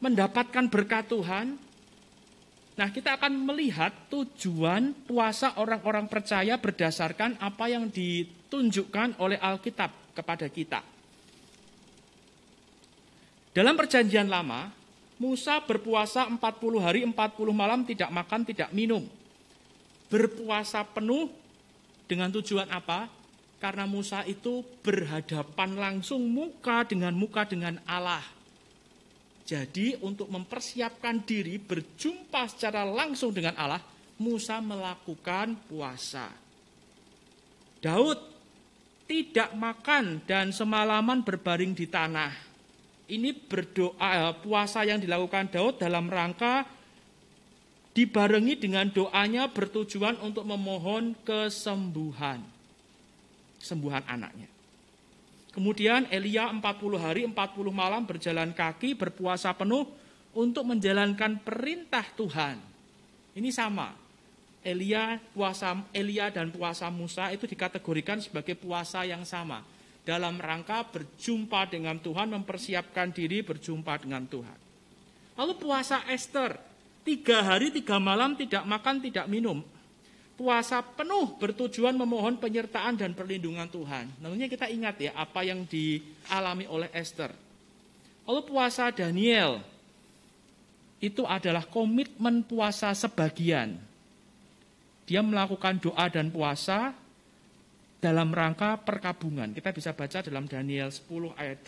mendapatkan berkat Tuhan. Nah, kita akan melihat tujuan puasa orang-orang percaya berdasarkan apa yang ditunjukkan oleh Alkitab kepada kita. Dalam perjanjian lama, Musa berpuasa 40 hari 40 malam tidak makan tidak minum. Berpuasa penuh dengan tujuan apa? Karena Musa itu berhadapan langsung muka dengan muka dengan Allah. Jadi untuk mempersiapkan diri berjumpa secara langsung dengan Allah, Musa melakukan puasa. Daud tidak makan dan semalaman berbaring di tanah. Ini berdoa eh, puasa yang dilakukan Daud dalam rangka dibarengi dengan doanya bertujuan untuk memohon kesembuhan. Sembuhan anaknya. Kemudian Elia 40 hari 40 malam berjalan kaki berpuasa penuh untuk menjalankan perintah Tuhan. Ini sama. Elia puasa Elia dan puasa Musa itu dikategorikan sebagai puasa yang sama dalam rangka berjumpa dengan Tuhan, mempersiapkan diri berjumpa dengan Tuhan. Lalu puasa Esther, tiga hari tiga malam tidak makan tidak minum puasa penuh bertujuan memohon penyertaan dan perlindungan Tuhan. Tentunya kita ingat ya apa yang dialami oleh Esther. Lalu puasa Daniel itu adalah komitmen puasa sebagian. Dia melakukan doa dan puasa dalam rangka perkabungan. Kita bisa baca dalam Daniel 10 ayat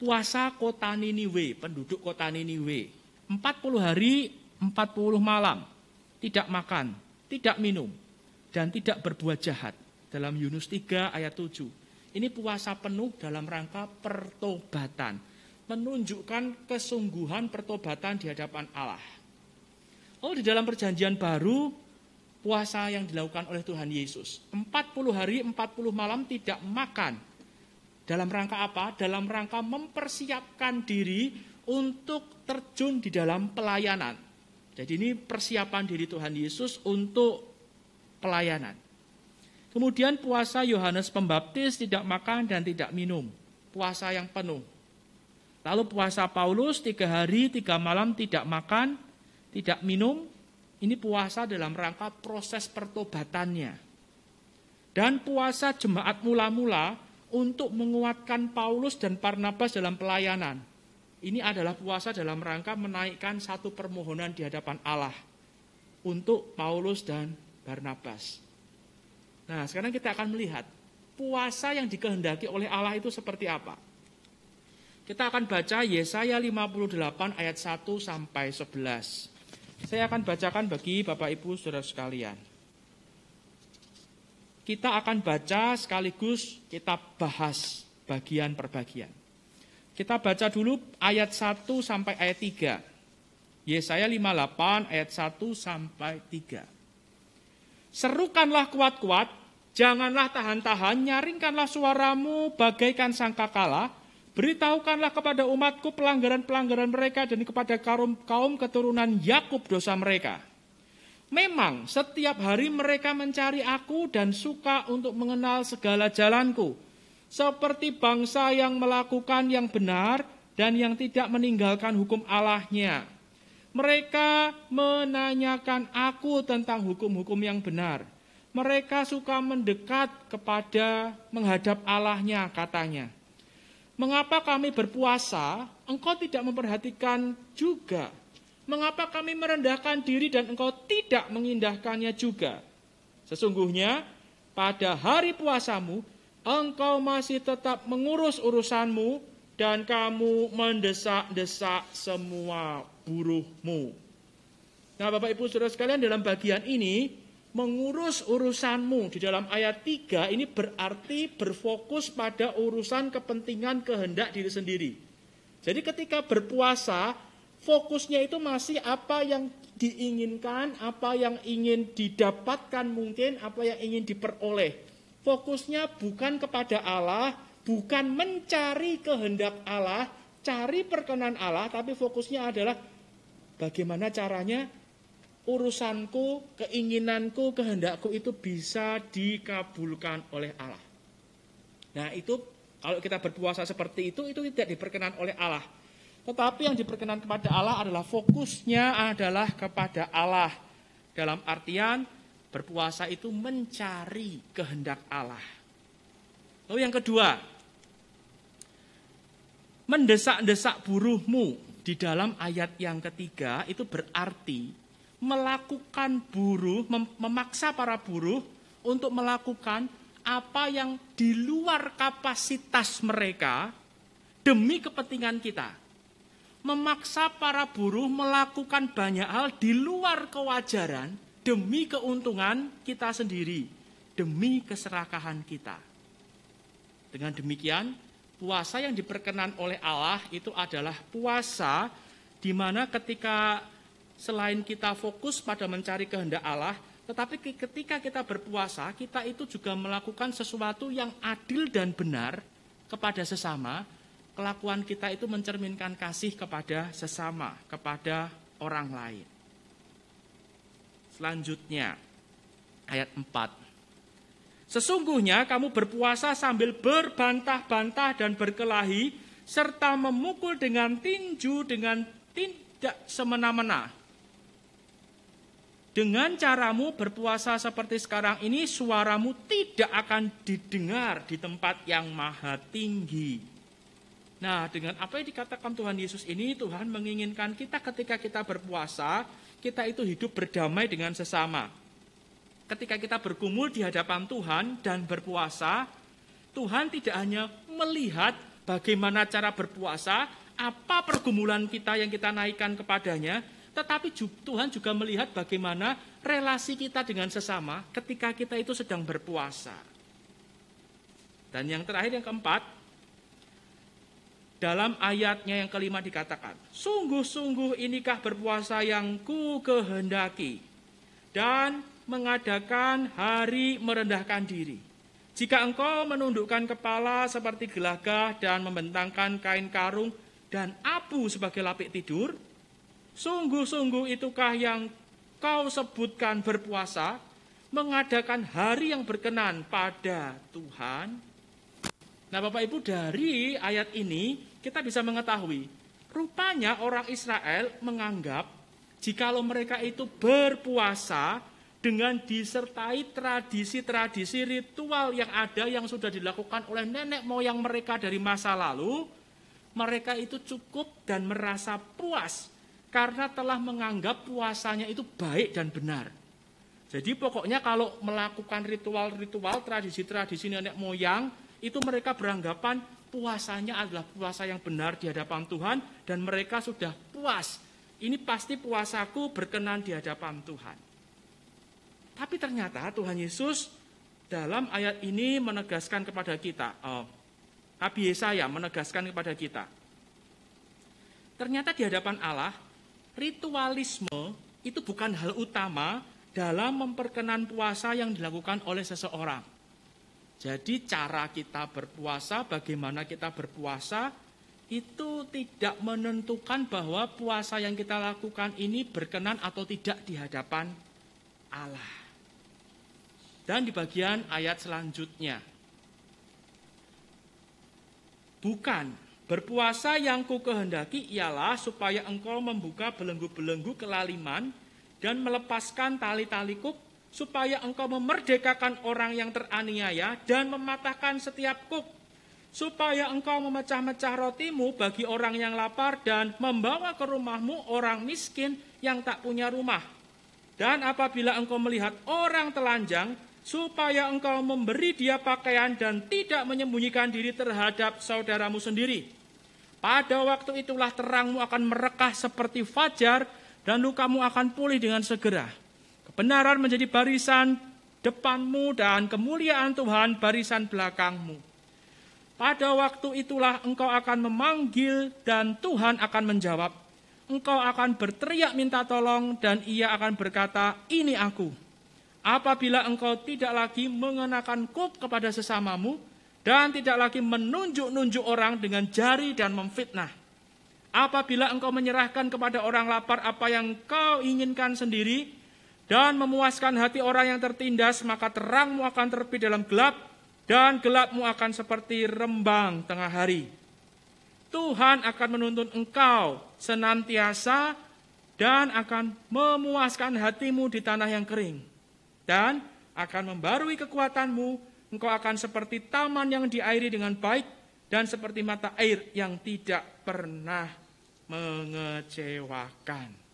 2. Puasa kota Niniwe, penduduk kota Niniwe. 40 hari, 40 malam tidak makan, tidak minum, dan tidak berbuat jahat. Dalam Yunus 3 ayat 7. Ini puasa penuh dalam rangka pertobatan. Menunjukkan kesungguhan pertobatan di hadapan Allah. Oh di dalam perjanjian baru puasa yang dilakukan oleh Tuhan Yesus. 40 hari 40 malam tidak makan. Dalam rangka apa? Dalam rangka mempersiapkan diri untuk terjun di dalam pelayanan jadi ini persiapan diri Tuhan Yesus untuk pelayanan. Kemudian puasa Yohanes Pembaptis tidak makan dan tidak minum. Puasa yang penuh. Lalu puasa Paulus tiga hari, tiga malam tidak makan, tidak minum. Ini puasa dalam rangka proses pertobatannya. Dan puasa jemaat mula-mula untuk menguatkan Paulus dan Barnabas dalam pelayanan. Ini adalah puasa dalam rangka menaikkan satu permohonan di hadapan Allah untuk Paulus dan Barnabas. Nah, sekarang kita akan melihat puasa yang dikehendaki oleh Allah itu seperti apa. Kita akan baca Yesaya 58 ayat 1 sampai 11. Saya akan bacakan bagi Bapak Ibu Saudara sekalian. Kita akan baca sekaligus kita bahas bagian per bagian. Kita baca dulu ayat 1 sampai ayat 3. Yesaya 58 ayat 1 sampai 3. Serukanlah kuat-kuat, janganlah tahan-tahan, nyaringkanlah suaramu bagaikan sangka sangkakala, beritahukanlah kepada umatku pelanggaran-pelanggaran mereka dan kepada kaum, kaum keturunan Yakub dosa mereka. Memang setiap hari mereka mencari aku dan suka untuk mengenal segala jalanku seperti bangsa yang melakukan yang benar dan yang tidak meninggalkan hukum Allahnya. Mereka menanyakan aku tentang hukum-hukum yang benar. Mereka suka mendekat kepada menghadap Allahnya katanya. Mengapa kami berpuasa, engkau tidak memperhatikan juga. Mengapa kami merendahkan diri dan engkau tidak mengindahkannya juga. Sesungguhnya pada hari puasamu engkau masih tetap mengurus urusanmu dan kamu mendesak-desak semua buruhmu. Nah Bapak Ibu Saudara sekalian dalam bagian ini mengurus urusanmu di dalam ayat 3 ini berarti berfokus pada urusan kepentingan kehendak diri sendiri. Jadi ketika berpuasa fokusnya itu masih apa yang diinginkan, apa yang ingin didapatkan mungkin, apa yang ingin diperoleh fokusnya bukan kepada Allah, bukan mencari kehendak Allah, cari perkenan Allah, tapi fokusnya adalah bagaimana caranya urusanku, keinginanku, kehendakku itu bisa dikabulkan oleh Allah. Nah itu kalau kita berpuasa seperti itu, itu tidak diperkenan oleh Allah. Tetapi yang diperkenan kepada Allah adalah fokusnya adalah kepada Allah. Dalam artian Berpuasa itu mencari kehendak Allah. Lalu yang kedua, mendesak-desak buruhmu di dalam ayat yang ketiga itu berarti melakukan buruh, memaksa para buruh untuk melakukan apa yang di luar kapasitas mereka demi kepentingan kita. Memaksa para buruh melakukan banyak hal di luar kewajaran demi keuntungan kita sendiri, demi keserakahan kita. Dengan demikian, puasa yang diperkenan oleh Allah itu adalah puasa di mana ketika selain kita fokus pada mencari kehendak Allah, tetapi ketika kita berpuasa, kita itu juga melakukan sesuatu yang adil dan benar kepada sesama. Kelakuan kita itu mencerminkan kasih kepada sesama, kepada orang lain. Selanjutnya, ayat 4. Sesungguhnya kamu berpuasa sambil berbantah-bantah dan berkelahi, serta memukul dengan tinju dengan tidak semena-mena. Dengan caramu berpuasa seperti sekarang ini, suaramu tidak akan didengar di tempat yang maha tinggi. Nah, dengan apa yang dikatakan Tuhan Yesus ini, Tuhan menginginkan kita ketika kita berpuasa, kita itu hidup berdamai dengan sesama. Ketika kita bergumul di hadapan Tuhan dan berpuasa, Tuhan tidak hanya melihat bagaimana cara berpuasa, apa pergumulan kita yang kita naikkan kepadanya, tetapi Tuhan juga melihat bagaimana relasi kita dengan sesama ketika kita itu sedang berpuasa. Dan yang terakhir yang keempat, dalam ayatnya yang kelima dikatakan, sungguh-sungguh inikah berpuasa yang ku kehendaki dan mengadakan hari merendahkan diri. Jika engkau menundukkan kepala seperti gelagah dan membentangkan kain karung dan abu sebagai lapik tidur, sungguh-sungguh itukah yang kau sebutkan berpuasa, mengadakan hari yang berkenan pada Tuhan? Nah Bapak Ibu dari ayat ini kita bisa mengetahui rupanya orang Israel menganggap jikalau mereka itu berpuasa dengan disertai tradisi-tradisi ritual yang ada yang sudah dilakukan oleh nenek moyang mereka dari masa lalu, mereka itu cukup dan merasa puas karena telah menganggap puasanya itu baik dan benar. Jadi pokoknya kalau melakukan ritual-ritual tradisi-tradisi nenek moyang itu mereka beranggapan puasanya adalah puasa yang benar di hadapan Tuhan dan mereka sudah puas. Ini pasti puasaku berkenan di hadapan Tuhan. Tapi ternyata Tuhan Yesus dalam ayat ini menegaskan kepada kita, oh, Abi Yesaya menegaskan kepada kita. Ternyata di hadapan Allah, ritualisme itu bukan hal utama dalam memperkenan puasa yang dilakukan oleh seseorang jadi cara kita berpuasa, bagaimana kita berpuasa, itu tidak menentukan bahwa puasa yang kita lakukan ini berkenan atau tidak di hadapan Allah. Dan di bagian ayat selanjutnya, bukan berpuasa yang ku kehendaki ialah supaya engkau membuka belenggu-belenggu kelaliman dan melepaskan tali-tali kuk supaya engkau memerdekakan orang yang teraniaya dan mematahkan setiap kuk, supaya engkau memecah-mecah rotimu bagi orang yang lapar dan membawa ke rumahmu orang miskin yang tak punya rumah. Dan apabila engkau melihat orang telanjang, supaya engkau memberi dia pakaian dan tidak menyembunyikan diri terhadap saudaramu sendiri. Pada waktu itulah terangmu akan merekah seperti fajar dan lukamu akan pulih dengan segera.' Kebenaran menjadi barisan depanmu dan kemuliaan Tuhan barisan belakangmu. Pada waktu itulah engkau akan memanggil dan Tuhan akan menjawab. Engkau akan berteriak minta tolong dan ia akan berkata, ini aku. Apabila engkau tidak lagi mengenakan kuk kepada sesamamu dan tidak lagi menunjuk-nunjuk orang dengan jari dan memfitnah. Apabila engkau menyerahkan kepada orang lapar apa yang kau inginkan sendiri dan memuaskan hati orang yang tertindas, maka terangmu akan terbit dalam gelap, dan gelapmu akan seperti rembang tengah hari. Tuhan akan menuntun engkau senantiasa dan akan memuaskan hatimu di tanah yang kering. Dan akan membarui kekuatanmu, engkau akan seperti taman yang diairi dengan baik, dan seperti mata air yang tidak pernah mengecewakan.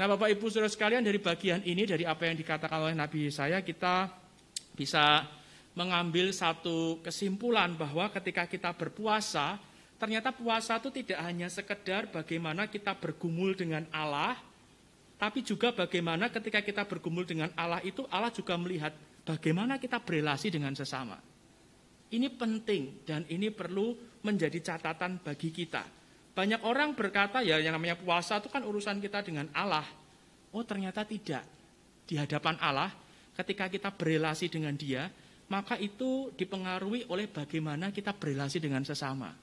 Nah Bapak Ibu Saudara sekalian dari bagian ini, dari apa yang dikatakan oleh Nabi Yesaya, kita bisa mengambil satu kesimpulan bahwa ketika kita berpuasa, ternyata puasa itu tidak hanya sekedar bagaimana kita bergumul dengan Allah, tapi juga bagaimana ketika kita bergumul dengan Allah itu Allah juga melihat bagaimana kita berrelasi dengan sesama. Ini penting dan ini perlu menjadi catatan bagi kita. Banyak orang berkata ya yang namanya puasa itu kan urusan kita dengan Allah. Oh ternyata tidak. Di hadapan Allah ketika kita berrelasi dengan dia maka itu dipengaruhi oleh bagaimana kita berrelasi dengan sesama.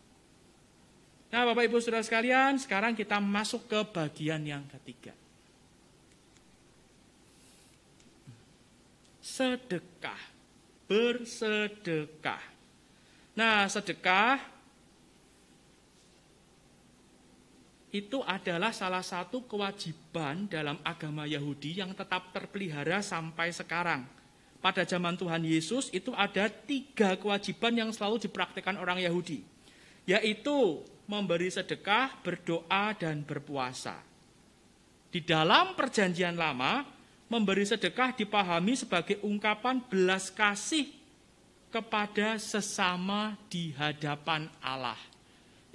Nah Bapak Ibu Saudara sekalian sekarang kita masuk ke bagian yang ketiga. Sedekah. Bersedekah. Nah sedekah itu adalah salah satu kewajiban dalam agama Yahudi yang tetap terpelihara sampai sekarang. Pada zaman Tuhan Yesus itu ada tiga kewajiban yang selalu dipraktikkan orang Yahudi. Yaitu memberi sedekah, berdoa, dan berpuasa. Di dalam perjanjian lama, memberi sedekah dipahami sebagai ungkapan belas kasih kepada sesama di hadapan Allah.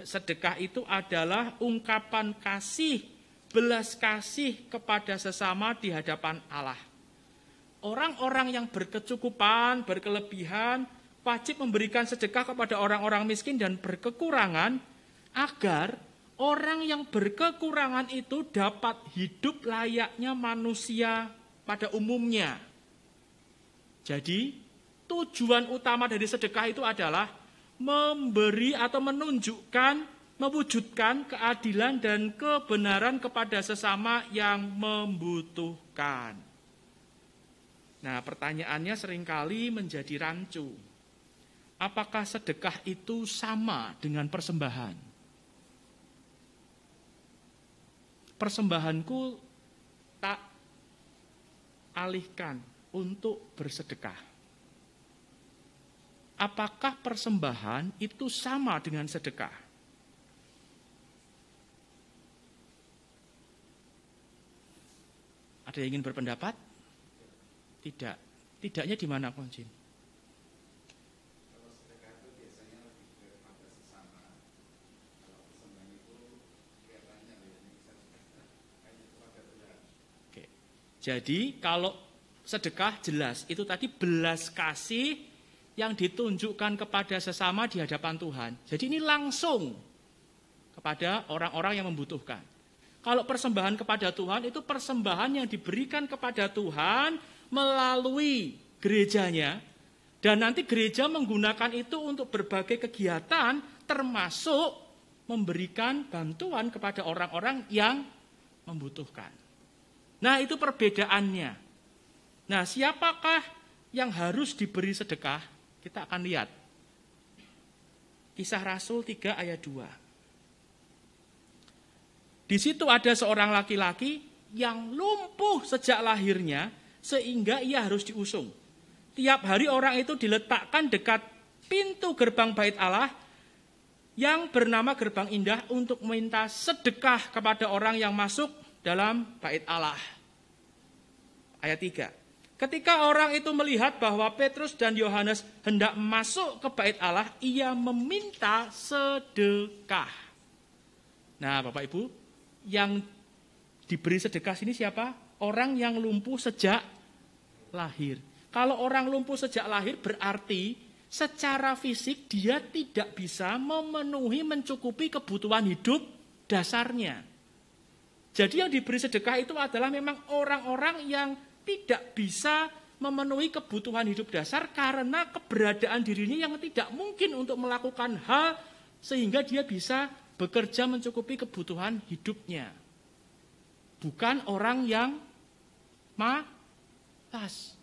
Sedekah itu adalah ungkapan kasih, belas kasih kepada sesama di hadapan Allah. Orang-orang yang berkecukupan, berkelebihan, wajib memberikan sedekah kepada orang-orang miskin dan berkekurangan agar orang yang berkekurangan itu dapat hidup layaknya manusia pada umumnya. Jadi, tujuan utama dari sedekah itu adalah memberi atau menunjukkan, mewujudkan keadilan dan kebenaran kepada sesama yang membutuhkan. Nah, pertanyaannya seringkali menjadi rancu. Apakah sedekah itu sama dengan persembahan? Persembahanku tak alihkan untuk bersedekah apakah persembahan itu sama dengan sedekah? Ada yang ingin berpendapat? Tidak. Tidaknya di mana konjin? Jadi kalau sedekah jelas itu tadi belas kasih yang ditunjukkan kepada sesama di hadapan Tuhan. Jadi ini langsung kepada orang-orang yang membutuhkan. Kalau persembahan kepada Tuhan itu persembahan yang diberikan kepada Tuhan melalui gerejanya dan nanti gereja menggunakan itu untuk berbagai kegiatan termasuk memberikan bantuan kepada orang-orang yang membutuhkan. Nah, itu perbedaannya. Nah, siapakah yang harus diberi sedekah? Kita akan lihat. Kisah Rasul 3 ayat 2. Di situ ada seorang laki-laki yang lumpuh sejak lahirnya sehingga ia harus diusung. Tiap hari orang itu diletakkan dekat pintu gerbang bait Allah yang bernama gerbang indah untuk meminta sedekah kepada orang yang masuk dalam bait Allah. Ayat 3. Ketika orang itu melihat bahwa Petrus dan Yohanes hendak masuk ke bait Allah, ia meminta sedekah. Nah, Bapak Ibu, yang diberi sedekah sini siapa? Orang yang lumpuh sejak lahir. Kalau orang lumpuh sejak lahir berarti secara fisik dia tidak bisa memenuhi mencukupi kebutuhan hidup dasarnya. Jadi yang diberi sedekah itu adalah memang orang-orang yang tidak bisa memenuhi kebutuhan hidup dasar karena keberadaan dirinya yang tidak mungkin untuk melakukan hal sehingga dia bisa bekerja mencukupi kebutuhan hidupnya. Bukan orang yang malas.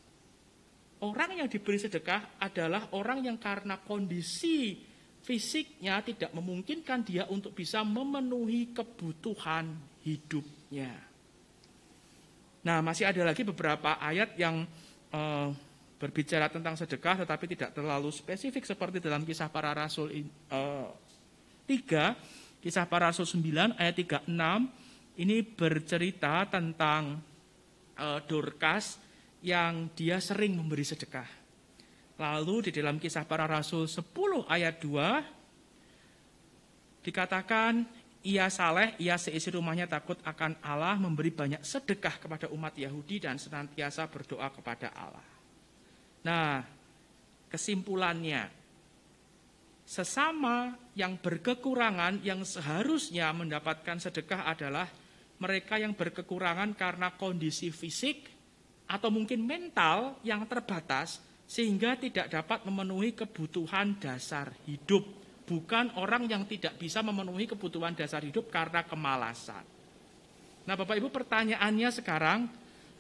Orang yang diberi sedekah adalah orang yang karena kondisi fisiknya tidak memungkinkan dia untuk bisa memenuhi kebutuhan hidupnya. Nah, masih ada lagi beberapa ayat yang uh, berbicara tentang sedekah tetapi tidak terlalu spesifik seperti dalam kisah para rasul uh, eh, 3, kisah para rasul 9 ayat 36 ini bercerita tentang uh, Dorcas yang dia sering memberi sedekah. Lalu di dalam kisah para rasul 10 ayat 2 dikatakan ia saleh, ia seisi rumahnya takut akan Allah, memberi banyak sedekah kepada umat Yahudi dan senantiasa berdoa kepada Allah. Nah, kesimpulannya, sesama yang berkekurangan yang seharusnya mendapatkan sedekah adalah mereka yang berkekurangan karena kondisi fisik atau mungkin mental yang terbatas sehingga tidak dapat memenuhi kebutuhan dasar hidup bukan orang yang tidak bisa memenuhi kebutuhan dasar hidup karena kemalasan. Nah Bapak Ibu pertanyaannya sekarang,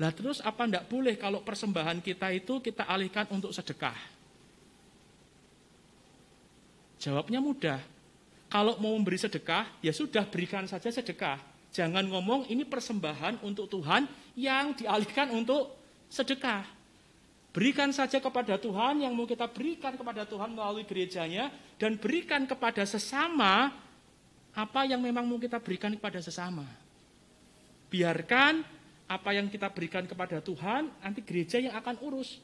lah terus apa ndak boleh kalau persembahan kita itu kita alihkan untuk sedekah? Jawabnya mudah. Kalau mau memberi sedekah, ya sudah berikan saja sedekah. Jangan ngomong ini persembahan untuk Tuhan yang dialihkan untuk sedekah. Berikan saja kepada Tuhan yang mau kita berikan kepada Tuhan melalui gerejanya dan berikan kepada sesama apa yang memang mau kita berikan kepada sesama. Biarkan apa yang kita berikan kepada Tuhan nanti gereja yang akan urus.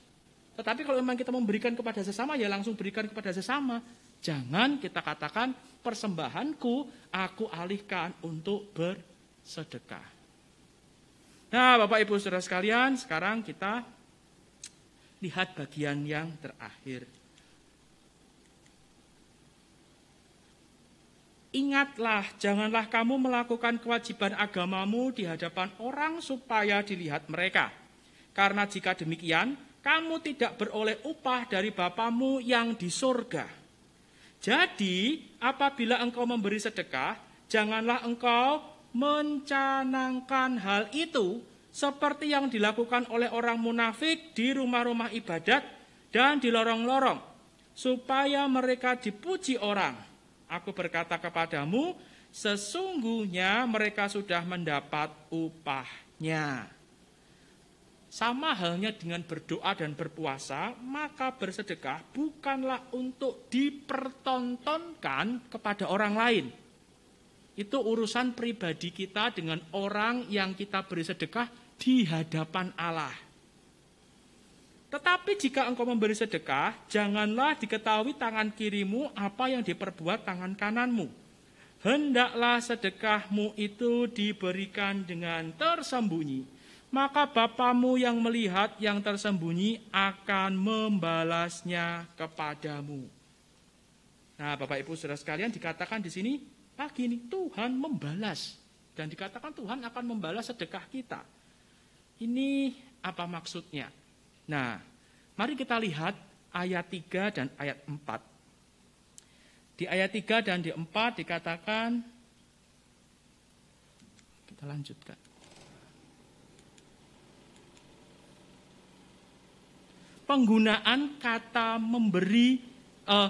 Tetapi kalau memang kita memberikan kepada sesama ya langsung berikan kepada sesama. Jangan kita katakan persembahanku aku alihkan untuk bersedekah. Nah, Bapak Ibu Saudara sekalian, sekarang kita lihat bagian yang terakhir. Ingatlah, janganlah kamu melakukan kewajiban agamamu di hadapan orang supaya dilihat mereka. Karena jika demikian, kamu tidak beroleh upah dari Bapamu yang di surga. Jadi, apabila engkau memberi sedekah, janganlah engkau mencanangkan hal itu seperti yang dilakukan oleh orang munafik di rumah-rumah ibadat dan di lorong-lorong, supaya mereka dipuji orang. Aku berkata kepadamu, sesungguhnya mereka sudah mendapat upahnya. Sama halnya dengan berdoa dan berpuasa, maka bersedekah bukanlah untuk dipertontonkan kepada orang lain. Itu urusan pribadi kita dengan orang yang kita beri sedekah di hadapan Allah. Tetapi jika engkau memberi sedekah, janganlah diketahui tangan kirimu apa yang diperbuat tangan kananmu. Hendaklah sedekahmu itu diberikan dengan tersembunyi, maka Bapamu yang melihat yang tersembunyi akan membalasnya kepadamu. Nah, Bapak Ibu Saudara sekalian dikatakan di sini pagi ini Tuhan membalas dan dikatakan Tuhan akan membalas sedekah kita. Ini apa maksudnya? Nah, mari kita lihat ayat 3 dan ayat 4. Di ayat 3 dan di 4 dikatakan, kita lanjutkan. Penggunaan kata memberi, eh,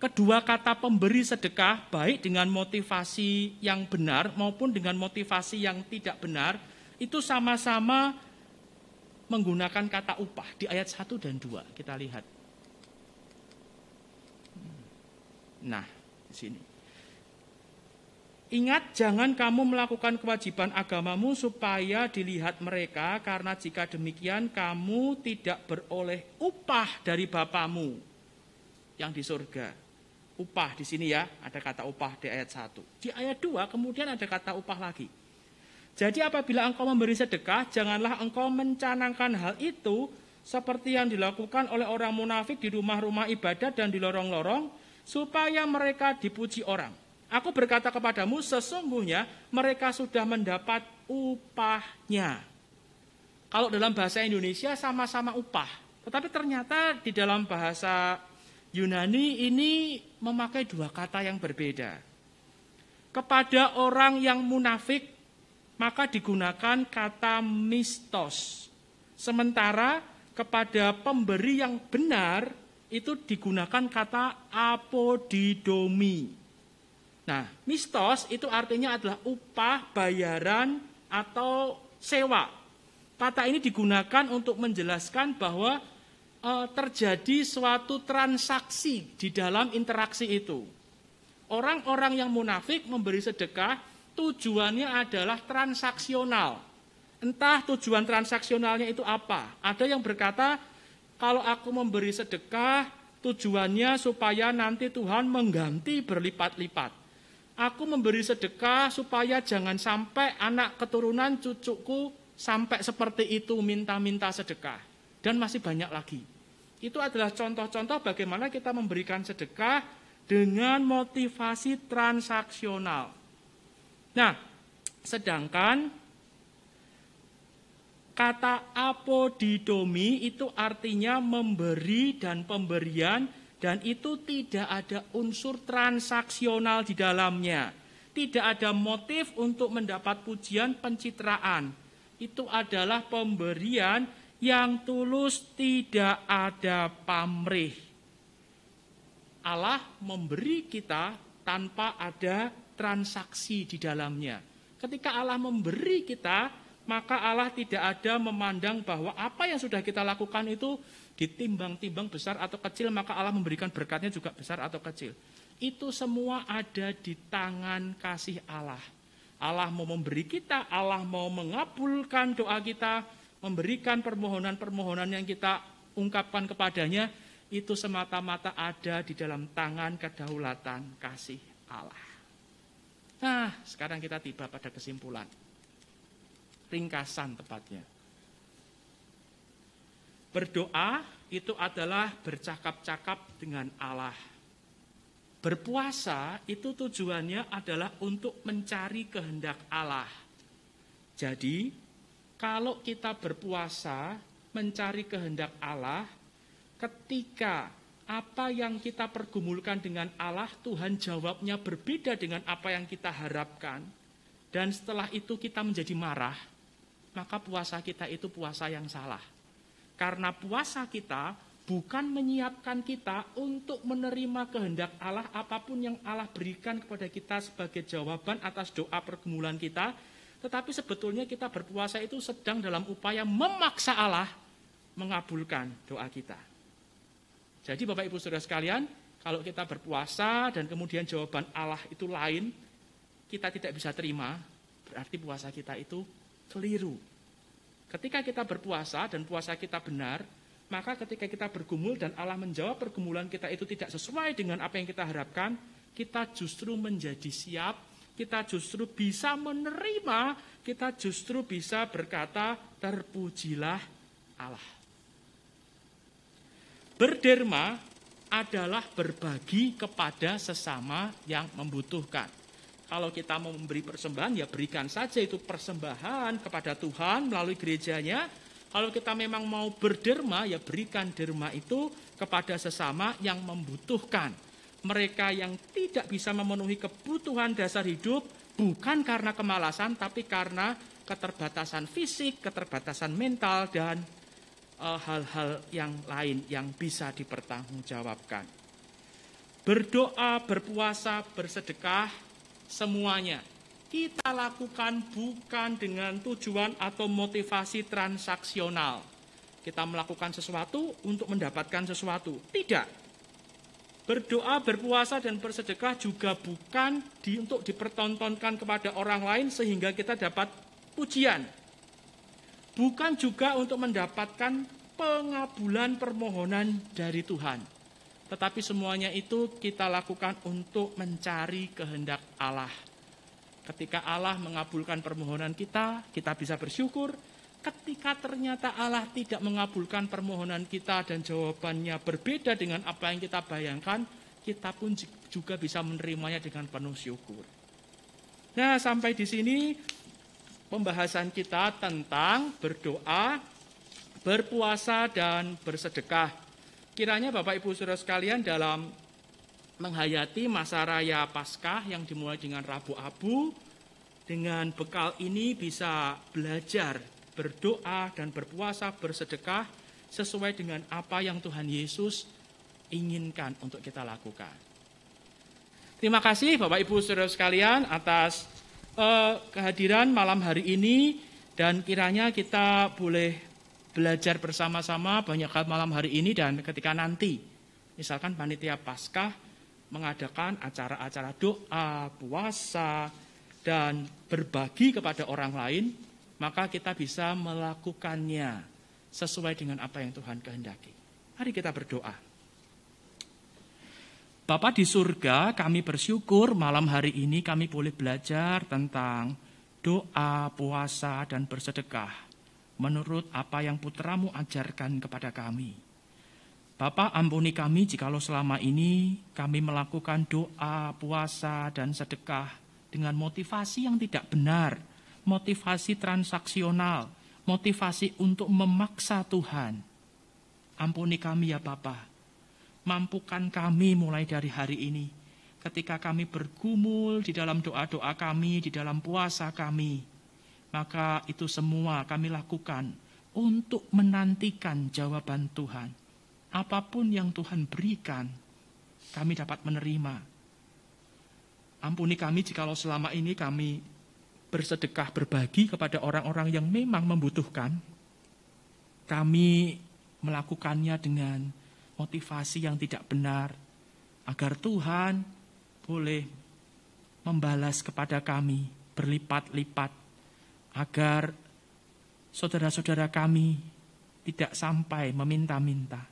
kedua kata pemberi sedekah, baik dengan motivasi yang benar maupun dengan motivasi yang tidak benar, itu sama-sama menggunakan kata upah di ayat 1 dan 2. Kita lihat. Nah, di sini. Ingat, jangan kamu melakukan kewajiban agamamu supaya dilihat mereka, karena jika demikian kamu tidak beroleh upah dari Bapamu yang di surga. Upah di sini ya, ada kata upah di ayat 1. Di ayat 2 kemudian ada kata upah lagi. Jadi apabila engkau memberi sedekah, janganlah engkau mencanangkan hal itu seperti yang dilakukan oleh orang munafik di rumah-rumah ibadah dan di lorong-lorong, supaya mereka dipuji orang. Aku berkata kepadamu, sesungguhnya mereka sudah mendapat upahnya. Kalau dalam bahasa Indonesia sama-sama upah, tetapi ternyata di dalam bahasa Yunani ini memakai dua kata yang berbeda. Kepada orang yang munafik maka digunakan kata mistos. Sementara kepada pemberi yang benar itu digunakan kata apodidomi. Nah, mistos itu artinya adalah upah, bayaran, atau sewa. Kata ini digunakan untuk menjelaskan bahwa e, terjadi suatu transaksi di dalam interaksi itu. Orang-orang yang munafik memberi sedekah tujuannya adalah transaksional. Entah tujuan transaksionalnya itu apa. Ada yang berkata, kalau aku memberi sedekah, tujuannya supaya nanti Tuhan mengganti berlipat-lipat. Aku memberi sedekah supaya jangan sampai anak keturunan cucuku sampai seperti itu minta-minta sedekah. Dan masih banyak lagi. Itu adalah contoh-contoh bagaimana kita memberikan sedekah dengan motivasi transaksional. Nah, sedangkan kata apodidomi itu artinya memberi dan pemberian dan itu tidak ada unsur transaksional di dalamnya. Tidak ada motif untuk mendapat pujian pencitraan. Itu adalah pemberian yang tulus tidak ada pamrih. Allah memberi kita tanpa ada transaksi di dalamnya. Ketika Allah memberi kita, maka Allah tidak ada memandang bahwa apa yang sudah kita lakukan itu ditimbang-timbang besar atau kecil, maka Allah memberikan berkatnya juga besar atau kecil. Itu semua ada di tangan kasih Allah. Allah mau memberi kita, Allah mau mengabulkan doa kita, memberikan permohonan-permohonan yang kita ungkapkan kepadanya, itu semata-mata ada di dalam tangan kedaulatan kasih Allah. Nah, sekarang kita tiba pada kesimpulan. Ringkasan tepatnya. Berdoa itu adalah bercakap-cakap dengan Allah. Berpuasa itu tujuannya adalah untuk mencari kehendak Allah. Jadi, kalau kita berpuasa mencari kehendak Allah, ketika apa yang kita pergumulkan dengan Allah, Tuhan jawabnya berbeda dengan apa yang kita harapkan. Dan setelah itu kita menjadi marah, maka puasa kita itu puasa yang salah. Karena puasa kita bukan menyiapkan kita untuk menerima kehendak Allah apapun yang Allah berikan kepada kita sebagai jawaban atas doa pergumulan kita. Tetapi sebetulnya kita berpuasa itu sedang dalam upaya memaksa Allah mengabulkan doa kita. Jadi Bapak Ibu Saudara sekalian, kalau kita berpuasa dan kemudian jawaban Allah itu lain, kita tidak bisa terima, berarti puasa kita itu keliru. Ketika kita berpuasa dan puasa kita benar, maka ketika kita bergumul dan Allah menjawab pergumulan kita itu tidak sesuai dengan apa yang kita harapkan, kita justru menjadi siap, kita justru bisa menerima, kita justru bisa berkata terpujilah Allah. Berderma adalah berbagi kepada sesama yang membutuhkan. Kalau kita mau memberi persembahan, ya berikan saja itu persembahan kepada Tuhan melalui gerejanya. Kalau kita memang mau berderma, ya berikan derma itu kepada sesama yang membutuhkan. Mereka yang tidak bisa memenuhi kebutuhan dasar hidup bukan karena kemalasan, tapi karena keterbatasan fisik, keterbatasan mental, dan hal-hal yang lain yang bisa dipertanggungjawabkan. Berdoa, berpuasa, bersedekah, semuanya kita lakukan bukan dengan tujuan atau motivasi transaksional. Kita melakukan sesuatu untuk mendapatkan sesuatu. Tidak. Berdoa, berpuasa, dan bersedekah juga bukan di, untuk dipertontonkan kepada orang lain sehingga kita dapat pujian bukan juga untuk mendapatkan pengabulan permohonan dari Tuhan. Tetapi semuanya itu kita lakukan untuk mencari kehendak Allah. Ketika Allah mengabulkan permohonan kita, kita bisa bersyukur. Ketika ternyata Allah tidak mengabulkan permohonan kita dan jawabannya berbeda dengan apa yang kita bayangkan, kita pun juga bisa menerimanya dengan penuh syukur. Nah, sampai di sini pembahasan kita tentang berdoa, berpuasa, dan bersedekah. Kiranya Bapak Ibu Saudara sekalian dalam menghayati masa raya Paskah yang dimulai dengan Rabu Abu, dengan bekal ini bisa belajar berdoa dan berpuasa, bersedekah sesuai dengan apa yang Tuhan Yesus inginkan untuk kita lakukan. Terima kasih Bapak Ibu Saudara sekalian atas eh, kehadiran malam hari ini dan kiranya kita boleh belajar bersama-sama banyak hal malam hari ini dan ketika nanti misalkan panitia Paskah mengadakan acara-acara doa, puasa dan berbagi kepada orang lain, maka kita bisa melakukannya sesuai dengan apa yang Tuhan kehendaki. Mari kita berdoa. Bapa di surga, kami bersyukur malam hari ini kami boleh belajar tentang doa, puasa, dan bersedekah menurut apa yang putramu ajarkan kepada kami. Bapak ampuni kami jikalau selama ini kami melakukan doa, puasa, dan sedekah dengan motivasi yang tidak benar, motivasi transaksional, motivasi untuk memaksa Tuhan. Ampuni kami ya Bapak Mampukan kami mulai dari hari ini, ketika kami bergumul di dalam doa-doa kami, di dalam puasa kami, maka itu semua kami lakukan untuk menantikan jawaban Tuhan. Apapun yang Tuhan berikan, kami dapat menerima. Ampuni kami jikalau selama ini kami bersedekah berbagi kepada orang-orang yang memang membutuhkan. Kami melakukannya dengan motivasi yang tidak benar, agar Tuhan boleh membalas kepada kami berlipat-lipat, agar saudara-saudara kami tidak sampai meminta-minta.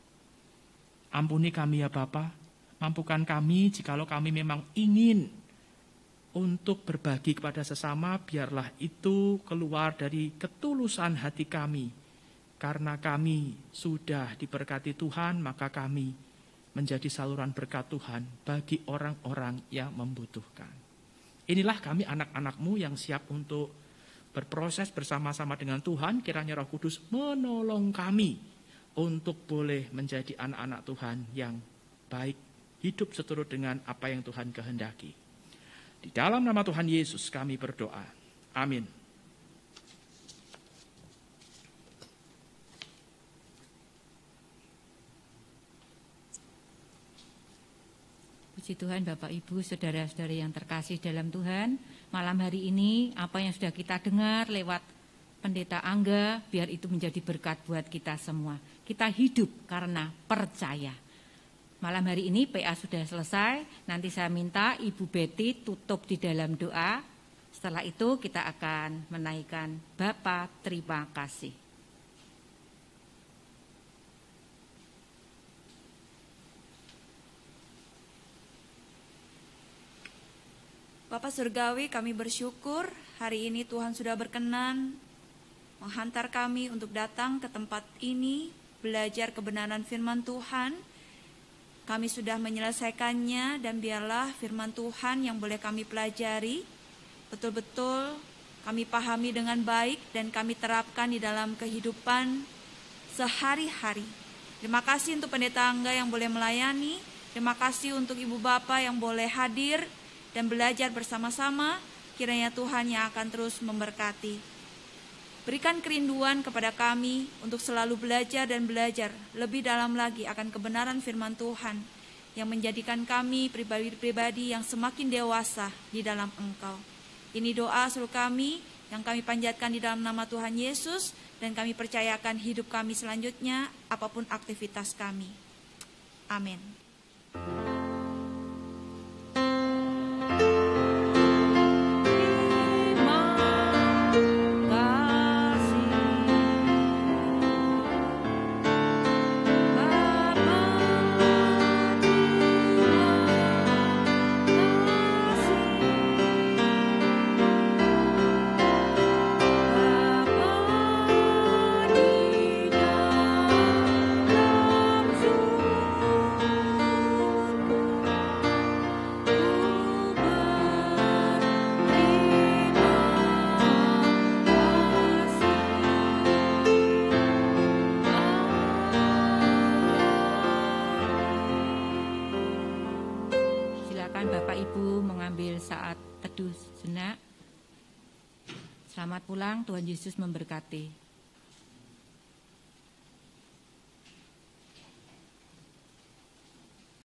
Ampuni kami ya Bapa, mampukan kami jikalau kami memang ingin untuk berbagi kepada sesama, biarlah itu keluar dari ketulusan hati kami karena kami sudah diberkati Tuhan, maka kami menjadi saluran berkat Tuhan bagi orang-orang yang membutuhkan. Inilah kami anak-anakmu yang siap untuk berproses bersama-sama dengan Tuhan. Kiranya roh kudus menolong kami untuk boleh menjadi anak-anak Tuhan yang baik. Hidup seturut dengan apa yang Tuhan kehendaki. Di dalam nama Tuhan Yesus kami berdoa. Amin. Puji Tuhan Bapak Ibu, saudara saudara yang terkasih dalam Tuhan. Malam hari ini apa yang sudah kita dengar lewat pendeta Angga, biar itu menjadi berkat buat kita semua. Kita hidup karena percaya. Malam hari ini PA sudah selesai, nanti saya minta Ibu Betty tutup di dalam doa. Setelah itu kita akan menaikkan Bapak terima kasih. Bapak Surgawi kami bersyukur hari ini Tuhan sudah berkenan menghantar kami untuk datang ke tempat ini, belajar kebenaran firman Tuhan. Kami sudah menyelesaikannya dan biarlah firman Tuhan yang boleh kami pelajari betul-betul kami pahami dengan baik dan kami terapkan di dalam kehidupan sehari-hari. Terima kasih untuk pendeta Angga yang boleh melayani. Terima kasih untuk ibu bapak yang boleh hadir dan belajar bersama-sama, kiranya Tuhan yang akan terus memberkati. Berikan kerinduan kepada kami untuk selalu belajar dan belajar lebih dalam lagi akan kebenaran firman Tuhan yang menjadikan kami pribadi-pribadi yang semakin dewasa di dalam Engkau. Ini doa seluruh kami yang kami panjatkan di dalam nama Tuhan Yesus dan kami percayakan hidup kami selanjutnya apapun aktivitas kami. Amin. siang. Tuhan Yesus memberkati.